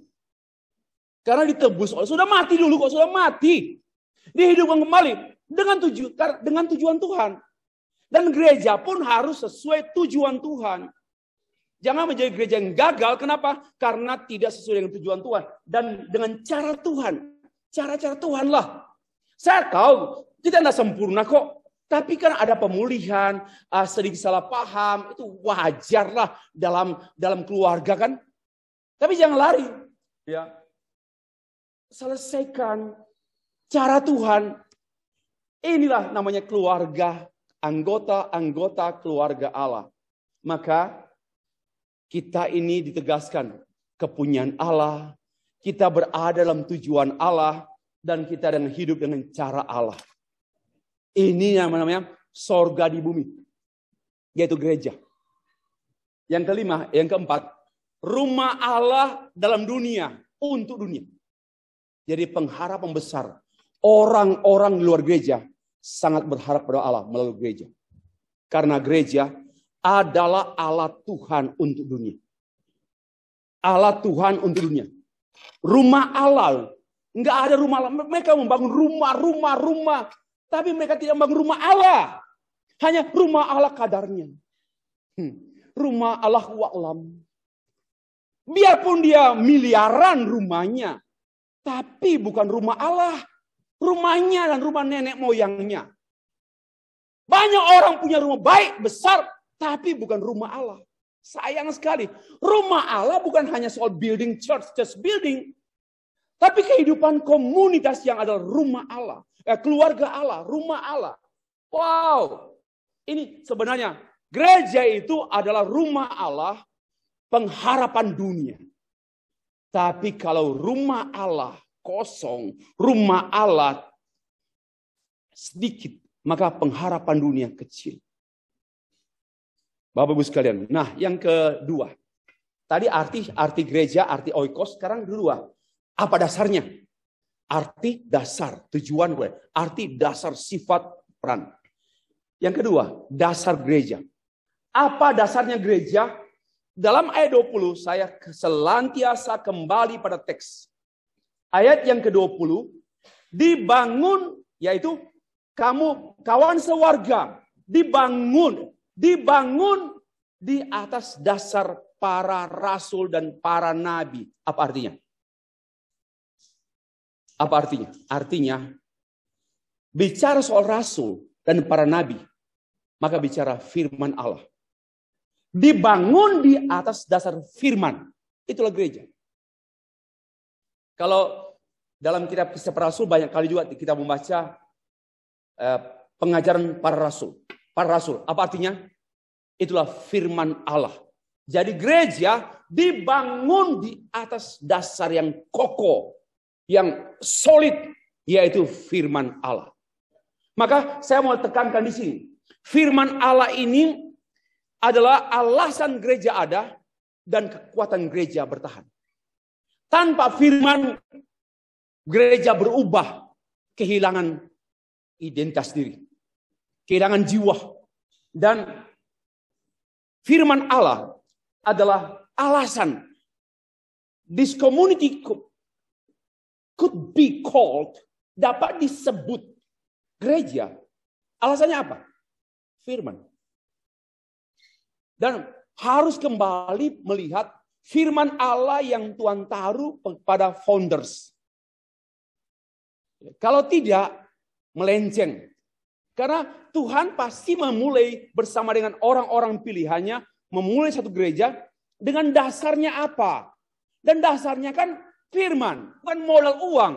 Karena ditebus oleh sudah mati dulu kok sudah mati. Dihidupkan kembali dengan tujuan dengan tujuan Tuhan. Dan gereja pun harus sesuai tujuan Tuhan. Jangan menjadi gereja yang gagal. Kenapa? Karena tidak sesuai dengan tujuan Tuhan dan dengan cara Tuhan. Cara-cara Tuhan lah. Saya tahu kita tidak sempurna kok. Tapi kan ada pemulihan, uh, ah, sedikit salah paham, itu wajarlah dalam dalam keluarga kan. Tapi jangan lari. Ya. Selesaikan cara Tuhan. Inilah namanya keluarga, anggota-anggota keluarga Allah. Maka kita ini ditegaskan kepunyaan Allah, kita berada dalam tujuan Allah, dan kita dengan hidup dengan cara Allah. Ini yang namanya sorga di bumi. Yaitu gereja. Yang kelima, yang keempat. Rumah Allah dalam dunia. Untuk dunia. Jadi pengharapan besar. Orang-orang di luar gereja sangat berharap pada Allah melalui gereja. Karena gereja adalah alat Tuhan untuk dunia. Alat Tuhan untuk dunia. Rumah Allah. Enggak ada rumah Allah. Mereka membangun rumah, rumah, rumah tapi mereka tidak membangun rumah Allah. Hanya rumah Allah kadarnya. Hmm. Rumah Allah wa'lam. Biarpun dia miliaran rumahnya. Tapi bukan rumah Allah. Rumahnya dan rumah nenek moyangnya. Banyak orang punya rumah baik, besar. Tapi bukan rumah Allah. Sayang sekali. Rumah Allah bukan hanya soal building church, just building. Tapi kehidupan komunitas yang adalah rumah Allah, eh, keluarga Allah, rumah Allah. Wow, ini sebenarnya gereja itu adalah rumah Allah, pengharapan dunia. Tapi kalau rumah Allah kosong, rumah Allah sedikit, maka pengharapan dunia kecil. Bapak Ibu sekalian. Nah, yang kedua. Tadi arti arti gereja, arti oikos, sekarang kedua apa dasarnya? Arti dasar, tujuan gue. Arti dasar sifat peran. Yang kedua, dasar gereja. Apa dasarnya gereja? Dalam ayat 20, saya selantiasa kembali pada teks. Ayat yang ke-20, dibangun yaitu kamu kawan sewarga dibangun dibangun di atas dasar para rasul dan para nabi. Apa artinya? Apa artinya? Artinya, bicara soal rasul dan para nabi, maka bicara firman Allah. Dibangun di atas dasar firman. Itulah gereja. Kalau dalam kitab kisah para rasul banyak kali juga kita membaca eh, pengajaran para rasul. Para rasul, apa artinya? Itulah firman Allah. Jadi gereja dibangun di atas dasar yang kokoh yang solid yaitu firman Allah. Maka saya mau tekankan di sini, firman Allah ini adalah alasan gereja ada dan kekuatan gereja bertahan. Tanpa firman gereja berubah, kehilangan identitas diri, kehilangan jiwa dan firman Allah adalah alasan this community could be called, dapat disebut gereja. Alasannya apa? Firman. Dan harus kembali melihat firman Allah yang Tuhan taruh pada founders. Kalau tidak, melenceng. Karena Tuhan pasti memulai bersama dengan orang-orang pilihannya, memulai satu gereja dengan dasarnya apa? Dan dasarnya kan firman, bukan modal uang,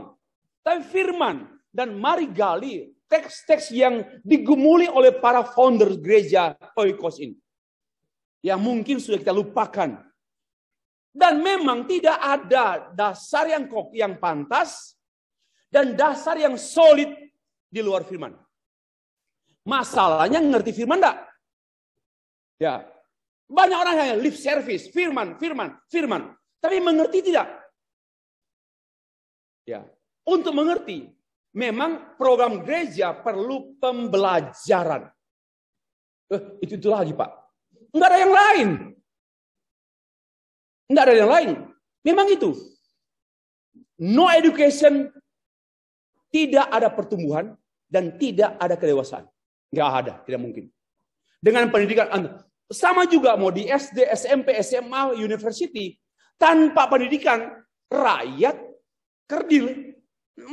tapi firman. Dan mari gali teks-teks yang digemuli oleh para founder gereja Oikos ini. Yang mungkin sudah kita lupakan. Dan memang tidak ada dasar yang kok yang pantas dan dasar yang solid di luar firman. Masalahnya ngerti firman enggak? Ya. Banyak orang yang live service, firman, firman, firman. Tapi mengerti tidak? Ya. Untuk mengerti, memang program gereja perlu pembelajaran. Eh, itu itu lagi, Pak. Enggak ada yang lain. Enggak ada yang lain. Memang itu. No education, tidak ada pertumbuhan, dan tidak ada kedewasaan. Enggak ada, tidak mungkin. Dengan pendidikan Sama juga mau di SD, SMP, SMA, university, tanpa pendidikan, rakyat Kerdil.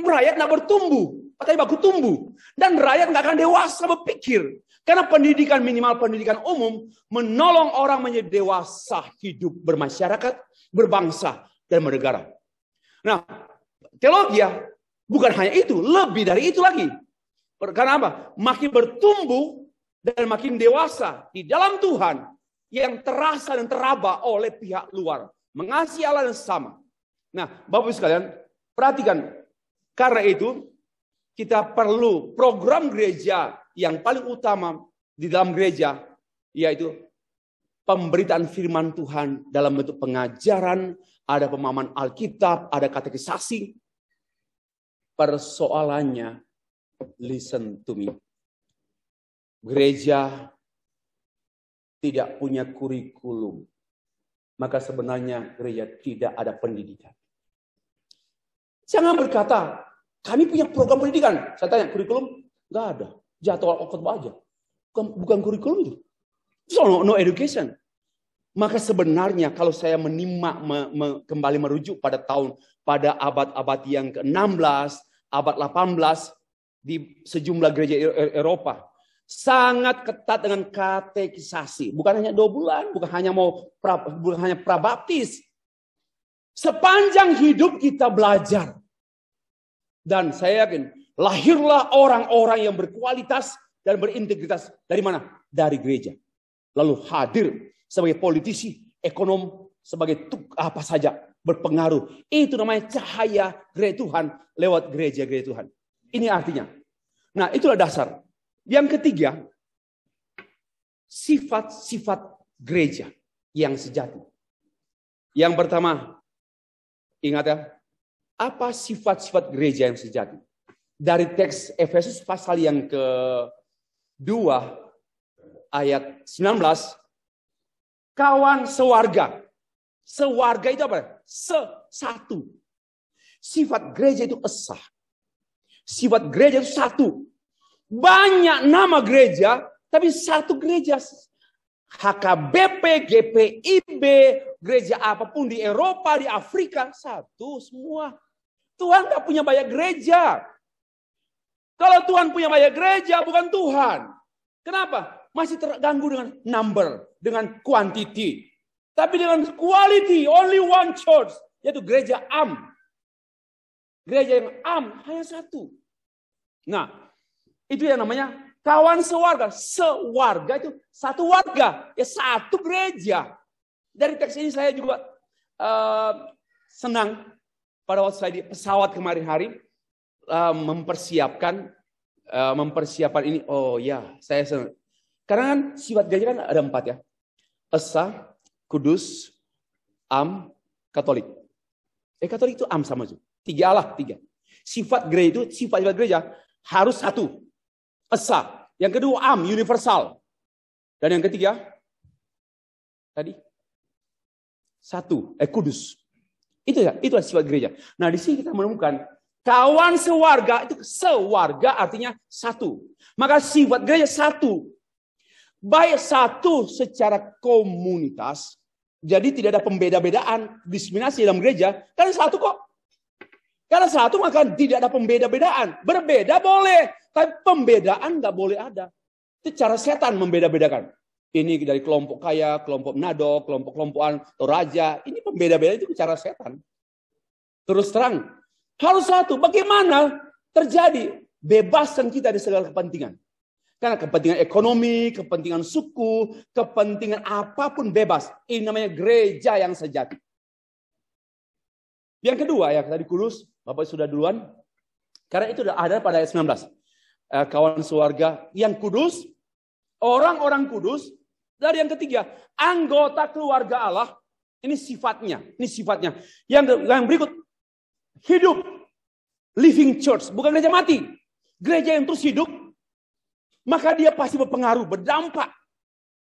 Rakyat nak bertumbuh. Tapi baku tumbuh. Dan rakyat nggak akan dewasa berpikir. Karena pendidikan minimal pendidikan umum menolong orang menjadi dewasa hidup bermasyarakat, berbangsa, dan bernegara. Nah, teologi ya bukan hanya itu, lebih dari itu lagi. Karena apa? Makin bertumbuh dan makin dewasa di dalam Tuhan yang terasa dan teraba oleh pihak luar. Mengasihi Allah dan sama. Nah, Bapak-Ibu sekalian, Perhatikan, karena itu kita perlu program gereja yang paling utama di dalam gereja, yaitu pemberitaan firman Tuhan dalam bentuk pengajaran, ada pemahaman Alkitab, ada katekisasi. Persoalannya, listen to me. Gereja tidak punya kurikulum. Maka sebenarnya gereja tidak ada pendidikan. Jangan berkata, kami punya program pendidikan. Saya tanya, kurikulum? Enggak ada. Jadwal okotbah aja. Bukan, bukan kurikulum itu. So, no, no education. Maka sebenarnya kalau saya menimak me, me, kembali merujuk pada tahun pada abad-abad yang ke-16, abad 18 di sejumlah gereja Eropa sangat ketat dengan katekisasi. Bukan hanya dua bulan, bukan hanya mau pra, bukan hanya prabaptis, Sepanjang hidup kita belajar. Dan saya yakin, lahirlah orang-orang yang berkualitas dan berintegritas. Dari mana? Dari gereja. Lalu hadir sebagai politisi, ekonom, sebagai tuk, apa saja berpengaruh. Itu namanya cahaya gereja Tuhan lewat gereja-gereja Tuhan. Ini artinya. Nah itulah dasar. Yang ketiga, sifat-sifat gereja yang sejati. Yang pertama, Ingat ya, apa sifat-sifat gereja yang sejati? Dari teks Efesus pasal yang ke-2 ayat 19, kawan sewarga. Sewarga itu apa? Sesatu. Sifat gereja itu esah. Sifat gereja itu satu. Banyak nama gereja, tapi satu gereja HKBP, GPIB, gereja apapun di Eropa, di Afrika, satu semua. Tuhan tak punya banyak gereja. Kalau Tuhan punya banyak gereja, bukan Tuhan. Kenapa? Masih terganggu dengan number, dengan quantity. Tapi dengan quality, only one church, yaitu gereja am. Gereja yang am hanya satu. Nah, itu yang namanya Kawan sewarga, sewarga itu satu warga, ya satu gereja. Dari teks ini saya juga uh, senang pada waktu saya di pesawat kemarin hari uh, mempersiapkan uh, mempersiapkan ini. Oh ya, saya senang. Karena kan sifat gereja kan ada empat ya. Esa, Kudus, Am, Katolik. Eh Katolik itu Am sama juga. Tiga Allah, tiga. Sifat gereja itu sifat-sifat gereja harus satu. Esa. Yang kedua am, universal. Dan yang ketiga, tadi, satu, eh, kudus. Itu ya, itu sifat gereja. Nah di sini kita menemukan kawan sewarga itu sewarga artinya satu. Maka sifat gereja satu. Baik satu secara komunitas, jadi tidak ada pembeda-bedaan, diskriminasi dalam gereja, karena satu kok. Karena satu maka tidak ada pembeda-bedaan. Berbeda boleh, tapi pembedaan nggak boleh ada. Itu cara setan membeda-bedakan. Ini dari kelompok kaya, kelompok nado, kelompok-kelompokan, raja. Ini pembeda-beda itu cara setan. Terus terang, harus satu. Bagaimana terjadi bebasan kita di segala kepentingan? Karena kepentingan ekonomi, kepentingan suku, kepentingan apapun bebas. Ini namanya gereja yang sejati. Yang kedua ya tadi kulus, Bapak sudah duluan. Karena itu ada pada ayat 19. Eh, kawan keluarga yang kudus, orang-orang kudus, dari yang ketiga, anggota keluarga Allah, ini sifatnya, ini sifatnya. Yang, yang berikut, hidup, living church, bukan gereja mati. Gereja yang terus hidup, maka dia pasti berpengaruh, berdampak.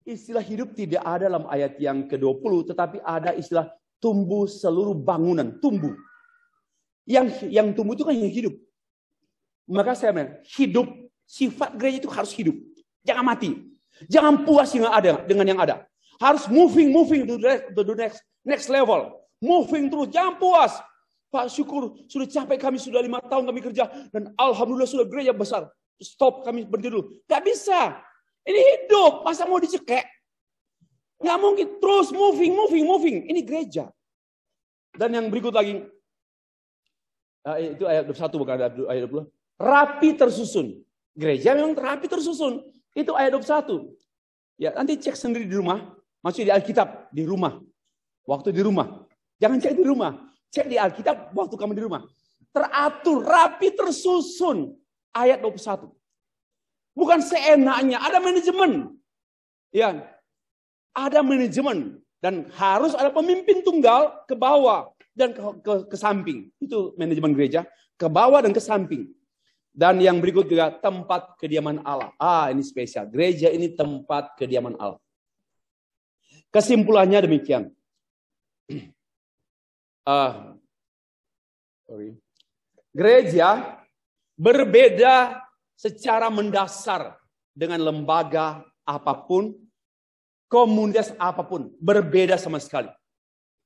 Istilah hidup tidak ada dalam ayat yang ke-20, tetapi ada istilah tumbuh seluruh bangunan, tumbuh yang yang tumbuh itu kan yang hidup. Maka saya bilang, hidup, sifat gereja itu harus hidup. Jangan mati. Jangan puas yang ada dengan yang ada. Harus moving, moving to the, next, next level. Moving terus, jangan puas. Pak syukur sudah capek kami sudah lima tahun kami kerja dan alhamdulillah sudah gereja besar. Stop kami berdiri dulu. Gak bisa. Ini hidup, masa mau dicekek? Gak mungkin terus moving, moving, moving. Ini gereja. Dan yang berikut lagi, Ah, itu ayat 21 bukan ayat 20. Rapi tersusun. Gereja memang rapi tersusun. Itu ayat 21. Ya, nanti cek sendiri di rumah. masuk di Alkitab, di rumah. Waktu di rumah. Jangan cek di rumah. Cek di Alkitab waktu kamu di rumah. Teratur, rapi tersusun. Ayat 21. Bukan seenaknya, ada manajemen. Ya, ada manajemen dan harus ada pemimpin tunggal ke bawah dan ke, ke, ke samping. Itu manajemen gereja. Ke bawah dan ke samping. Dan yang berikut juga tempat kediaman Allah. Ah, ini spesial. Gereja ini tempat kediaman Allah. Kesimpulannya demikian. Uh, [clears throat] sorry. Gereja berbeda secara mendasar dengan lembaga apapun, komunitas apapun, berbeda sama sekali.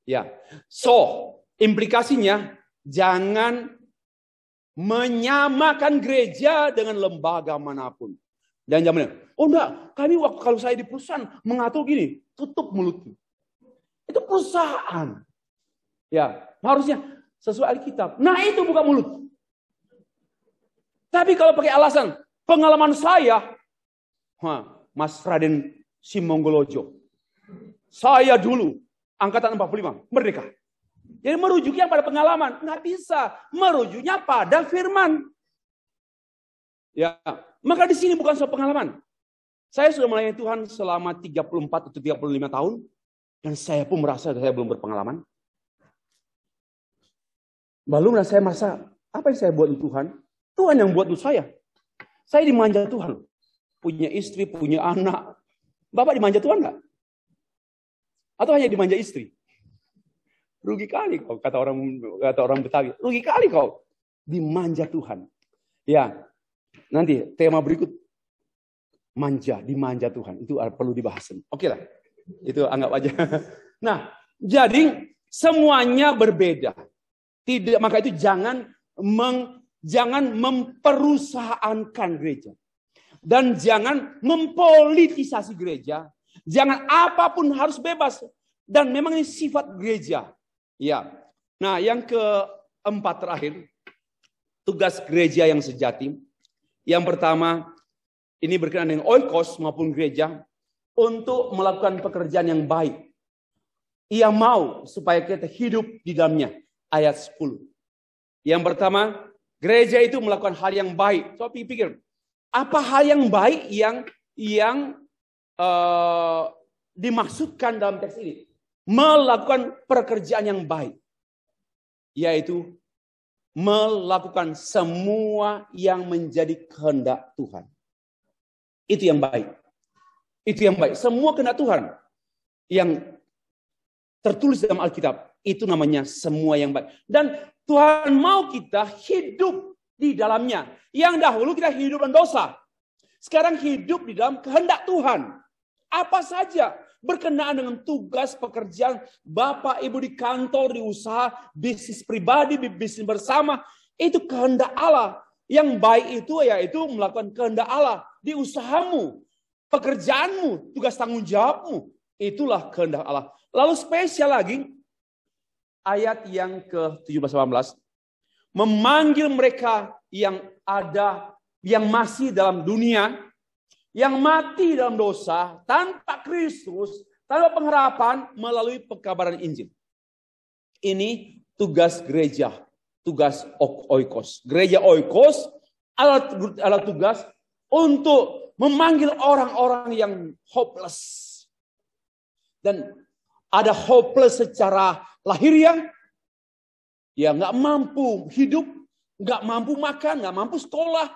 Ya. So, Implikasinya, jangan menyamakan gereja dengan lembaga manapun. Dan jamannya, oh enggak, kami waktu kalau saya di perusahaan mengatur gini, tutup mulutmu. Itu perusahaan. Ya, harusnya sesuai Alkitab. Nah itu buka mulut. Tapi kalau pakai alasan, pengalaman saya, ha, Mas Raden Simonggolojo, saya dulu, angkatan 45, merdeka. Jadi merujuknya pada pengalaman. Nggak bisa. Merujuknya pada firman. Ya, maka di sini bukan soal pengalaman. Saya sudah melayani Tuhan selama 34 atau 35 tahun. Dan saya pun merasa saya belum berpengalaman. Lalu nah saya merasa, apa yang saya buat untuk Tuhan? Tuhan yang buat untuk saya. Saya dimanja Tuhan. Punya istri, punya anak. Bapak dimanja Tuhan nggak? Atau hanya dimanja istri? rugi kali kau kata orang kata orang Betawi rugi kali kau dimanja Tuhan ya nanti tema berikut manja dimanja Tuhan itu perlu dibahas oke okay lah itu anggap aja [laughs] nah jadi semuanya berbeda tidak maka itu jangan meng, jangan memperusahaankan gereja dan jangan mempolitisasi gereja jangan apapun harus bebas dan memang ini sifat gereja Ya. Nah, yang keempat terakhir, tugas gereja yang sejati. Yang pertama, ini berkenaan dengan oikos maupun gereja untuk melakukan pekerjaan yang baik. Ia mau supaya kita hidup di dalamnya. Ayat 10. Yang pertama, gereja itu melakukan hal yang baik. So, pikir, apa hal yang baik yang yang uh, dimaksudkan dalam teks ini? melakukan pekerjaan yang baik, yaitu melakukan semua yang menjadi kehendak Tuhan. Itu yang baik. Itu yang baik. Semua kehendak Tuhan yang tertulis dalam Alkitab itu namanya semua yang baik. Dan Tuhan mau kita hidup di dalamnya. Yang dahulu kita hidup dalam dosa. Sekarang hidup di dalam kehendak Tuhan. Apa saja berkenaan dengan tugas pekerjaan Bapak Ibu di kantor, di usaha, bisnis pribadi, bisnis bersama. Itu kehendak Allah. Yang baik itu yaitu melakukan kehendak Allah di usahamu, pekerjaanmu, tugas tanggung jawabmu. Itulah kehendak Allah. Lalu spesial lagi ayat yang ke-17 18 memanggil mereka yang ada yang masih dalam dunia yang mati dalam dosa tanpa Kristus, tanpa pengharapan melalui pekabaran Injil. Ini tugas gereja, tugas oikos. Gereja oikos alat alat tugas untuk memanggil orang-orang yang hopeless. Dan ada hopeless secara lahiriah, ya nggak mampu hidup, nggak mampu makan, nggak mampu sekolah,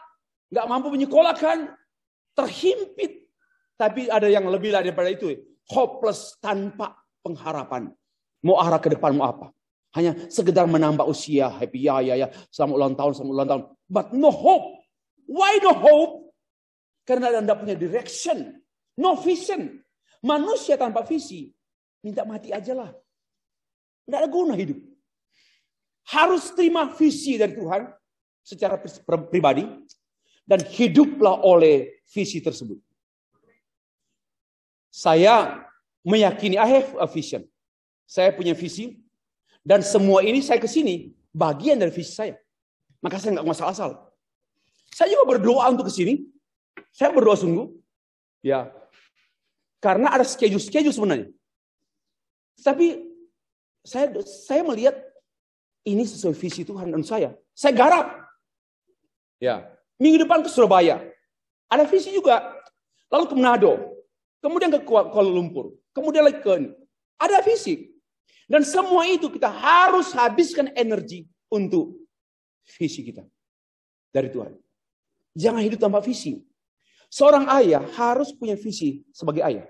nggak mampu menyekolahkan, terhimpit. Tapi ada yang lebih daripada itu. Hopeless tanpa pengharapan. Mau arah ke depan mau apa? Hanya sekedar menambah usia. Happy ya ya ya. Selamat ulang tahun, selamat ulang tahun. But no hope. Why no hope? Karena Anda punya direction. No vision. Manusia tanpa visi. Minta mati aja lah Tidak ada guna hidup. Harus terima visi dari Tuhan secara pribadi dan hiduplah oleh visi tersebut. Saya meyakini I have a vision. Saya punya visi dan semua ini saya kesini bagian dari visi saya. Maka saya nggak masalah asal. Saya juga berdoa untuk kesini, Saya berdoa sungguh. Ya. Karena ada schedule-schedule sebenarnya. Tapi saya saya melihat ini sesuai visi Tuhan dan saya. Saya garap. Ya. Minggu depan ke Surabaya. Ada visi juga. Lalu ke Manado. Kemudian ke Kuala Lumpur. Kemudian lagi ke ini. Ada visi. Dan semua itu kita harus habiskan energi untuk visi kita. Dari Tuhan. Jangan hidup tanpa visi. Seorang ayah harus punya visi sebagai ayah.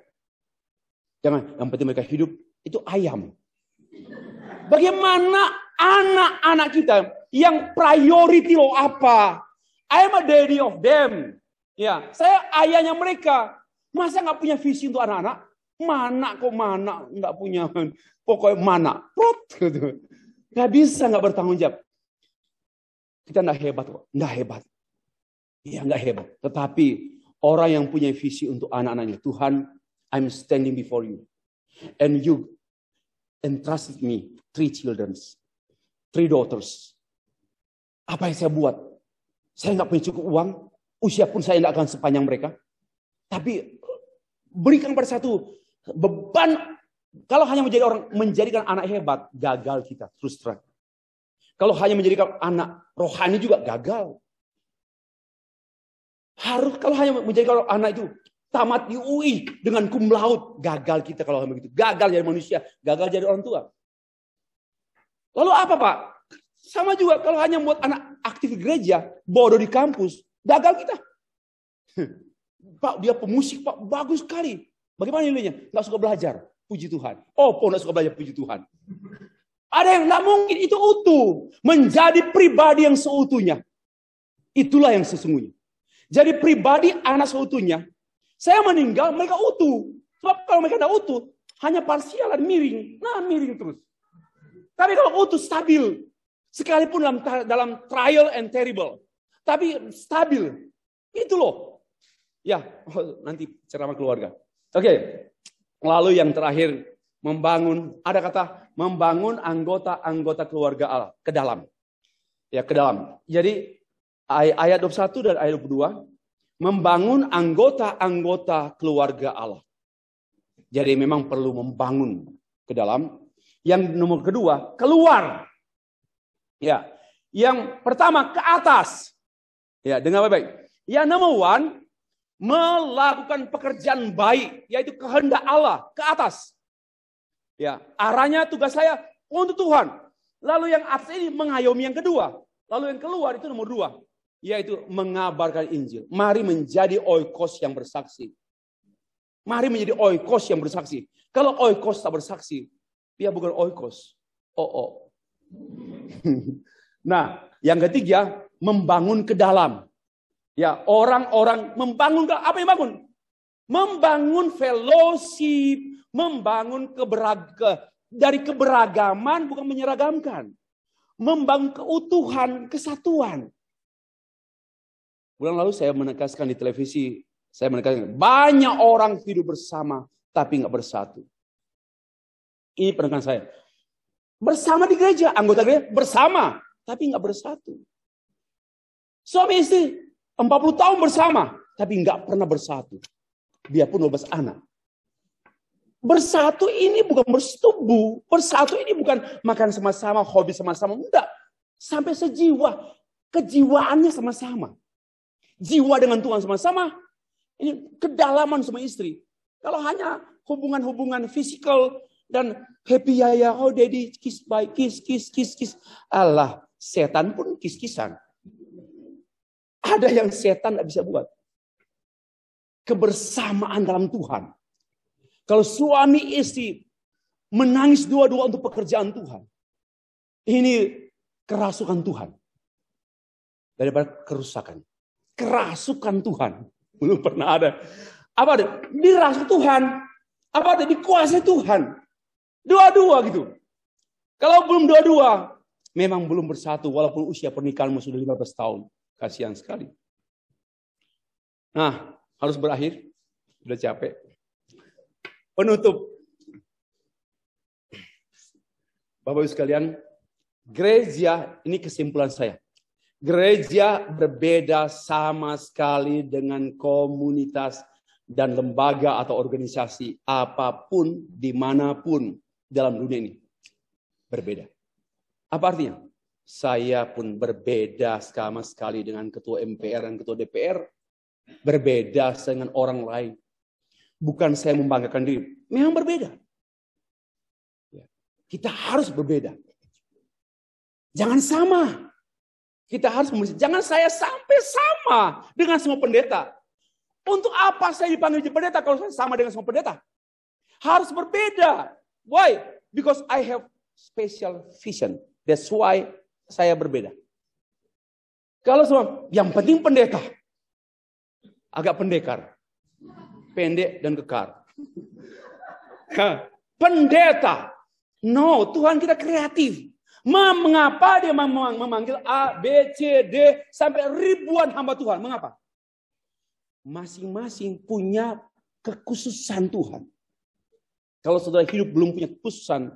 Jangan, yang penting mereka hidup itu ayam. Bagaimana anak-anak kita yang priority lo apa? I am a daddy of them. Ya, saya ayahnya mereka. Masa nggak punya visi untuk anak-anak? Mana kok mana nggak punya? [laughs] Pokoknya mana? Prot gitu. [laughs] Nggak bisa nggak bertanggung jawab. Kita nggak hebat kok, nggak hebat. Ya nggak hebat. Tetapi orang yang punya visi untuk anak-anaknya, Tuhan, I'm standing before you, and you entrusted me three children, three daughters. Apa yang saya buat? Saya nggak punya cukup uang, Usia pun saya tidak akan sepanjang mereka. Tapi berikan pada satu beban. Kalau hanya menjadi orang menjadikan anak hebat, gagal kita terus terang. Kalau hanya menjadikan anak rohani juga gagal. Harus kalau hanya menjadikan anak itu tamat di UI dengan kum laut gagal kita kalau begitu. Gagal jadi manusia, gagal jadi orang tua. Lalu apa Pak? Sama juga kalau hanya buat anak aktif gereja, bodoh di kampus, Gagal kita. Pak, dia pemusik, Pak. Bagus sekali. Bagaimana nilainya? Enggak suka belajar. Puji Tuhan. Oh, enggak suka belajar. Puji Tuhan. Ada yang nggak mungkin. Itu utuh. Menjadi pribadi yang seutuhnya. Itulah yang sesungguhnya. Jadi pribadi anak seutuhnya. Saya meninggal, mereka utuh. Sebab kalau mereka tidak utuh, hanya parsial dan miring. Nah, miring terus. Tapi kalau utuh, stabil. Sekalipun dalam, dalam trial and terrible tapi stabil. Itu loh. Ya, oh, nanti ceramah keluarga. Oke. Okay. Lalu yang terakhir membangun, ada kata membangun anggota-anggota keluarga Allah ke dalam. Ya, ke dalam. Jadi ayat 21 dan ayat 22 membangun anggota-anggota keluarga Allah. Jadi memang perlu membangun ke dalam. Yang nomor kedua, keluar. Ya. Yang pertama ke atas. Ya, dengar baik-baik. Yang number one, melakukan pekerjaan baik, yaitu kehendak Allah ke atas. Ya, arahnya tugas saya untuk Tuhan. Lalu yang atas ini mengayomi yang kedua. Lalu yang keluar itu nomor dua, yaitu mengabarkan Injil. Mari menjadi oikos yang bersaksi. Mari menjadi oikos yang bersaksi. Kalau oikos tak bersaksi, dia bukan oikos. Oh, oh. [laughs] nah, yang ketiga, membangun ke dalam. Ya, orang-orang membangun ke apa yang bangun? Membangun fellowship, membangun dari keberagaman bukan menyeragamkan. Membangun keutuhan, kesatuan. Bulan lalu saya menekaskan di televisi, saya menekaskan banyak orang hidup bersama tapi nggak bersatu. Ini penekanan saya. Bersama di gereja, anggota gereja bersama tapi nggak bersatu. Suami istri 40 tahun bersama, tapi nggak pernah bersatu. Dia pun 12 anak. Bersatu ini bukan bersetubu. Bersatu ini bukan makan sama-sama, hobi sama-sama. Enggak. Sampai sejiwa. Kejiwaannya sama-sama. Jiwa dengan Tuhan sama-sama. Ini kedalaman sama istri. Kalau hanya hubungan-hubungan fisikal dan happy ya ya, oh daddy kiss by kiss, kiss, kiss, kiss. Allah, setan pun kiss-kissan. Ada yang setan tidak bisa buat. Kebersamaan dalam Tuhan. Kalau suami istri menangis dua-dua untuk pekerjaan Tuhan. Ini kerasukan Tuhan. Daripada kerusakan. Kerasukan Tuhan. [laughs] Belum pernah ada. Apa ada? Dirasuk Tuhan. Apa ada? Dikuasai Tuhan. Dua-dua gitu. Kalau belum dua-dua, memang belum bersatu walaupun usia pernikahanmu sudah 15 tahun. Kasihan sekali. Nah, harus berakhir. Sudah capek. Penutup. Bapak Ibu sekalian, gereja ini kesimpulan saya. Gereja berbeda sama sekali dengan komunitas dan lembaga atau organisasi apapun dimanapun dalam dunia ini. Berbeda. Apa artinya? Saya pun berbeda sama sekali dengan ketua MPR dan ketua DPR. Berbeda dengan orang lain. Bukan saya membanggakan diri. Memang berbeda. Ya. Kita harus berbeda. Jangan sama. Kita harus memilih. Jangan saya sampai sama dengan semua pendeta. Untuk apa saya dipanggil jadi pendeta kalau saya sama dengan semua pendeta? Harus berbeda. Why? Because I have special vision. That's why saya berbeda. Kalau semua, yang penting pendeta. Agak pendekar. Pendek dan kekar. pendeta. No, Tuhan kita kreatif. Ma, mengapa dia memanggil A, B, C, D sampai ribuan hamba Tuhan? Mengapa? Masing-masing punya kekhususan Tuhan. Kalau saudara hidup belum punya kekhususan,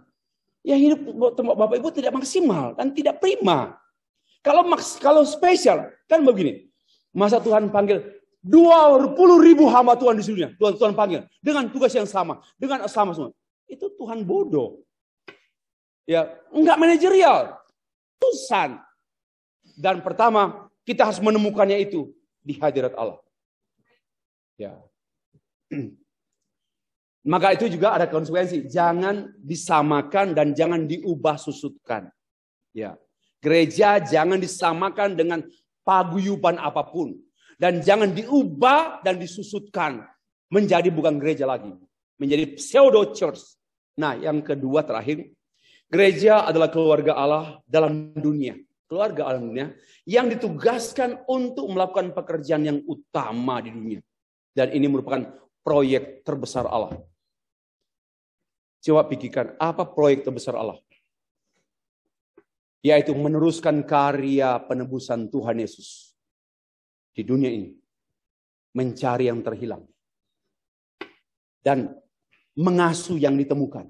ya hidup tempat Bapak Ibu tidak maksimal dan tidak prima. Kalau maks, kalau spesial kan begini. Masa Tuhan panggil puluh ribu hamba Tuhan di dunia. Tuhan Tuhan panggil dengan tugas yang sama, dengan sama semua. Itu Tuhan bodoh. Ya, enggak manajerial. Tusan. Dan pertama, kita harus menemukannya itu di hadirat Allah. Ya. [clears throat] Maka itu juga ada konsekuensi. Jangan disamakan dan jangan diubah susutkan. Ya. Gereja jangan disamakan dengan paguyuban apapun. Dan jangan diubah dan disusutkan. Menjadi bukan gereja lagi. Menjadi pseudo church. Nah yang kedua terakhir. Gereja adalah keluarga Allah dalam dunia. Keluarga Allah dunia. Yang ditugaskan untuk melakukan pekerjaan yang utama di dunia. Dan ini merupakan proyek terbesar Allah. Coba pikirkan, apa proyek terbesar Allah? Yaitu meneruskan karya penebusan Tuhan Yesus di dunia ini. Mencari yang terhilang. Dan mengasuh yang ditemukan.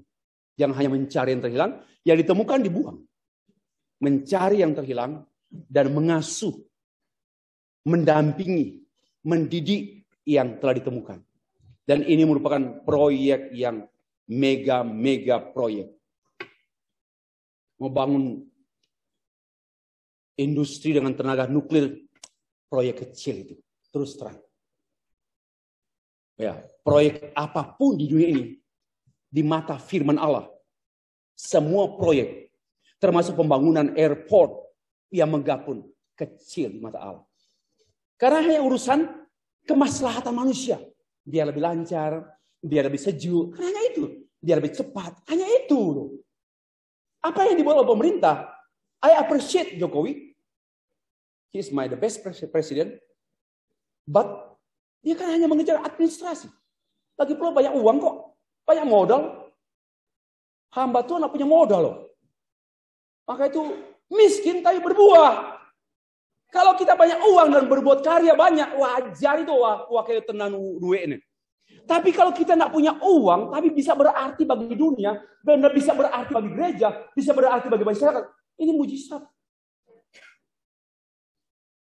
Yang hanya mencari yang terhilang, yang ditemukan dibuang. Mencari yang terhilang dan mengasuh, mendampingi, mendidik yang telah ditemukan. Dan ini merupakan proyek yang mega-mega proyek. Mau bangun industri dengan tenaga nuklir, proyek kecil itu. Terus terang. Ya, proyek apapun di dunia ini, di mata firman Allah, semua proyek, termasuk pembangunan airport yang menggapun, kecil di mata Allah. Karena hanya urusan kemaslahatan manusia. Biar lebih lancar, biar lebih sejuk. Hanya itu. Biar lebih cepat. Hanya itu. Loh. Apa yang dibawa oleh pemerintah? I appreciate Jokowi. He is my the best president. But dia kan hanya mengejar administrasi. Lagi pula banyak uang kok. Banyak modal. Hamba tuh anak punya modal loh. Maka itu miskin tapi berbuah. Kalau kita banyak uang dan berbuat karya banyak, wajar itu wah, wah kayak tenan duit ini. Tapi kalau kita tidak punya uang, tapi bisa berarti bagi dunia, dan bisa berarti bagi gereja, bisa berarti bagi masyarakat, ini mujizat.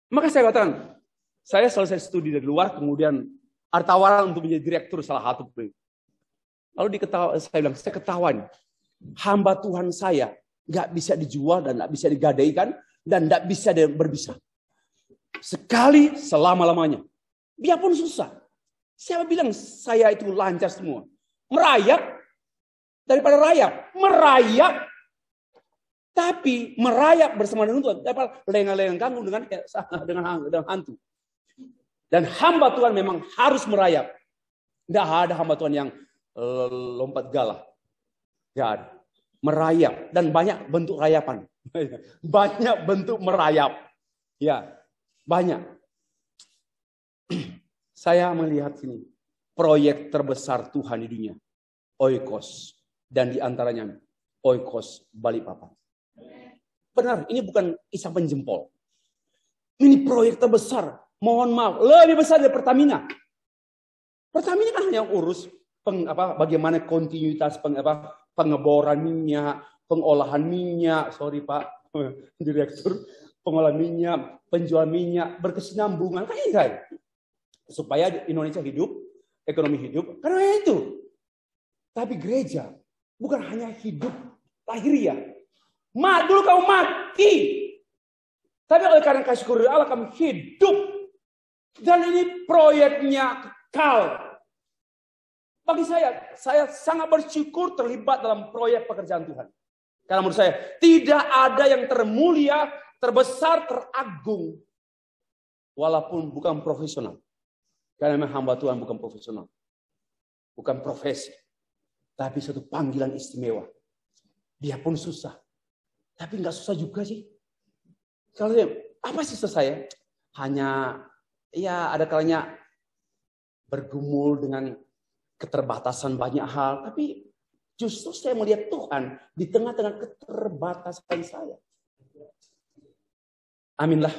Maka saya katakan, saya selesai studi dari luar, kemudian ada untuk menjadi direktur salah satu Lalu diketawa, saya bilang, saya ketahuan, hamba Tuhan saya nggak bisa dijual dan nggak bisa digadaikan dan nggak bisa berbisa. Sekali selama lamanya, biarpun susah, Siapa bilang saya itu lancar semua? Merayap daripada rayap. Merayap tapi merayap bersama dengan Tuhan. Daripada lengang-lengang ganggu dengan, [laughs] dengan hantu. Dan hamba Tuhan memang harus merayap. Tidak ada hamba Tuhan yang eh, lompat galah. Tidak ada. Merayap. Dan banyak bentuk rayapan. [laughs] banyak bentuk merayap. Ya, banyak. Saya melihat ini proyek terbesar Tuhan di dunia, oikos dan diantaranya oikos Balikpapan. Benar, ini bukan isapan penjempol. Ini proyek terbesar. Mohon maaf, lebih besar dari Pertamina. Pertamina kan hanya urus peng, apa, bagaimana kontinuitas peng, apa, pengeboran minyak, pengolahan minyak, sorry Pak [laughs] Direktur, pengolahan minyak, penjual minyak, berkesinambungan. Kan kan? supaya Indonesia hidup, ekonomi hidup, karena itu. Tapi gereja bukan hanya hidup lahiriah. Mat dulu kau mati. Tapi oleh karena kasih kurir Allah kamu hidup. Dan ini proyeknya kekal. Bagi saya, saya sangat bersyukur terlibat dalam proyek pekerjaan Tuhan. Karena menurut saya, tidak ada yang termulia, terbesar, teragung. Walaupun bukan profesional. Karena memang hamba Tuhan bukan profesional. Bukan profesi. Tapi satu panggilan istimewa. Dia pun susah. Tapi nggak susah juga sih. Kalau dia, apa sih susah saya? Hanya, ya ada kalanya bergumul dengan keterbatasan banyak hal. Tapi justru saya melihat Tuhan di tengah-tengah keterbatasan saya. Aminlah.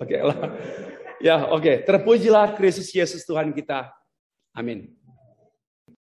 Oke okay, Ya, oke. Okay. Terpujilah Kristus Yesus Tuhan kita. Amin.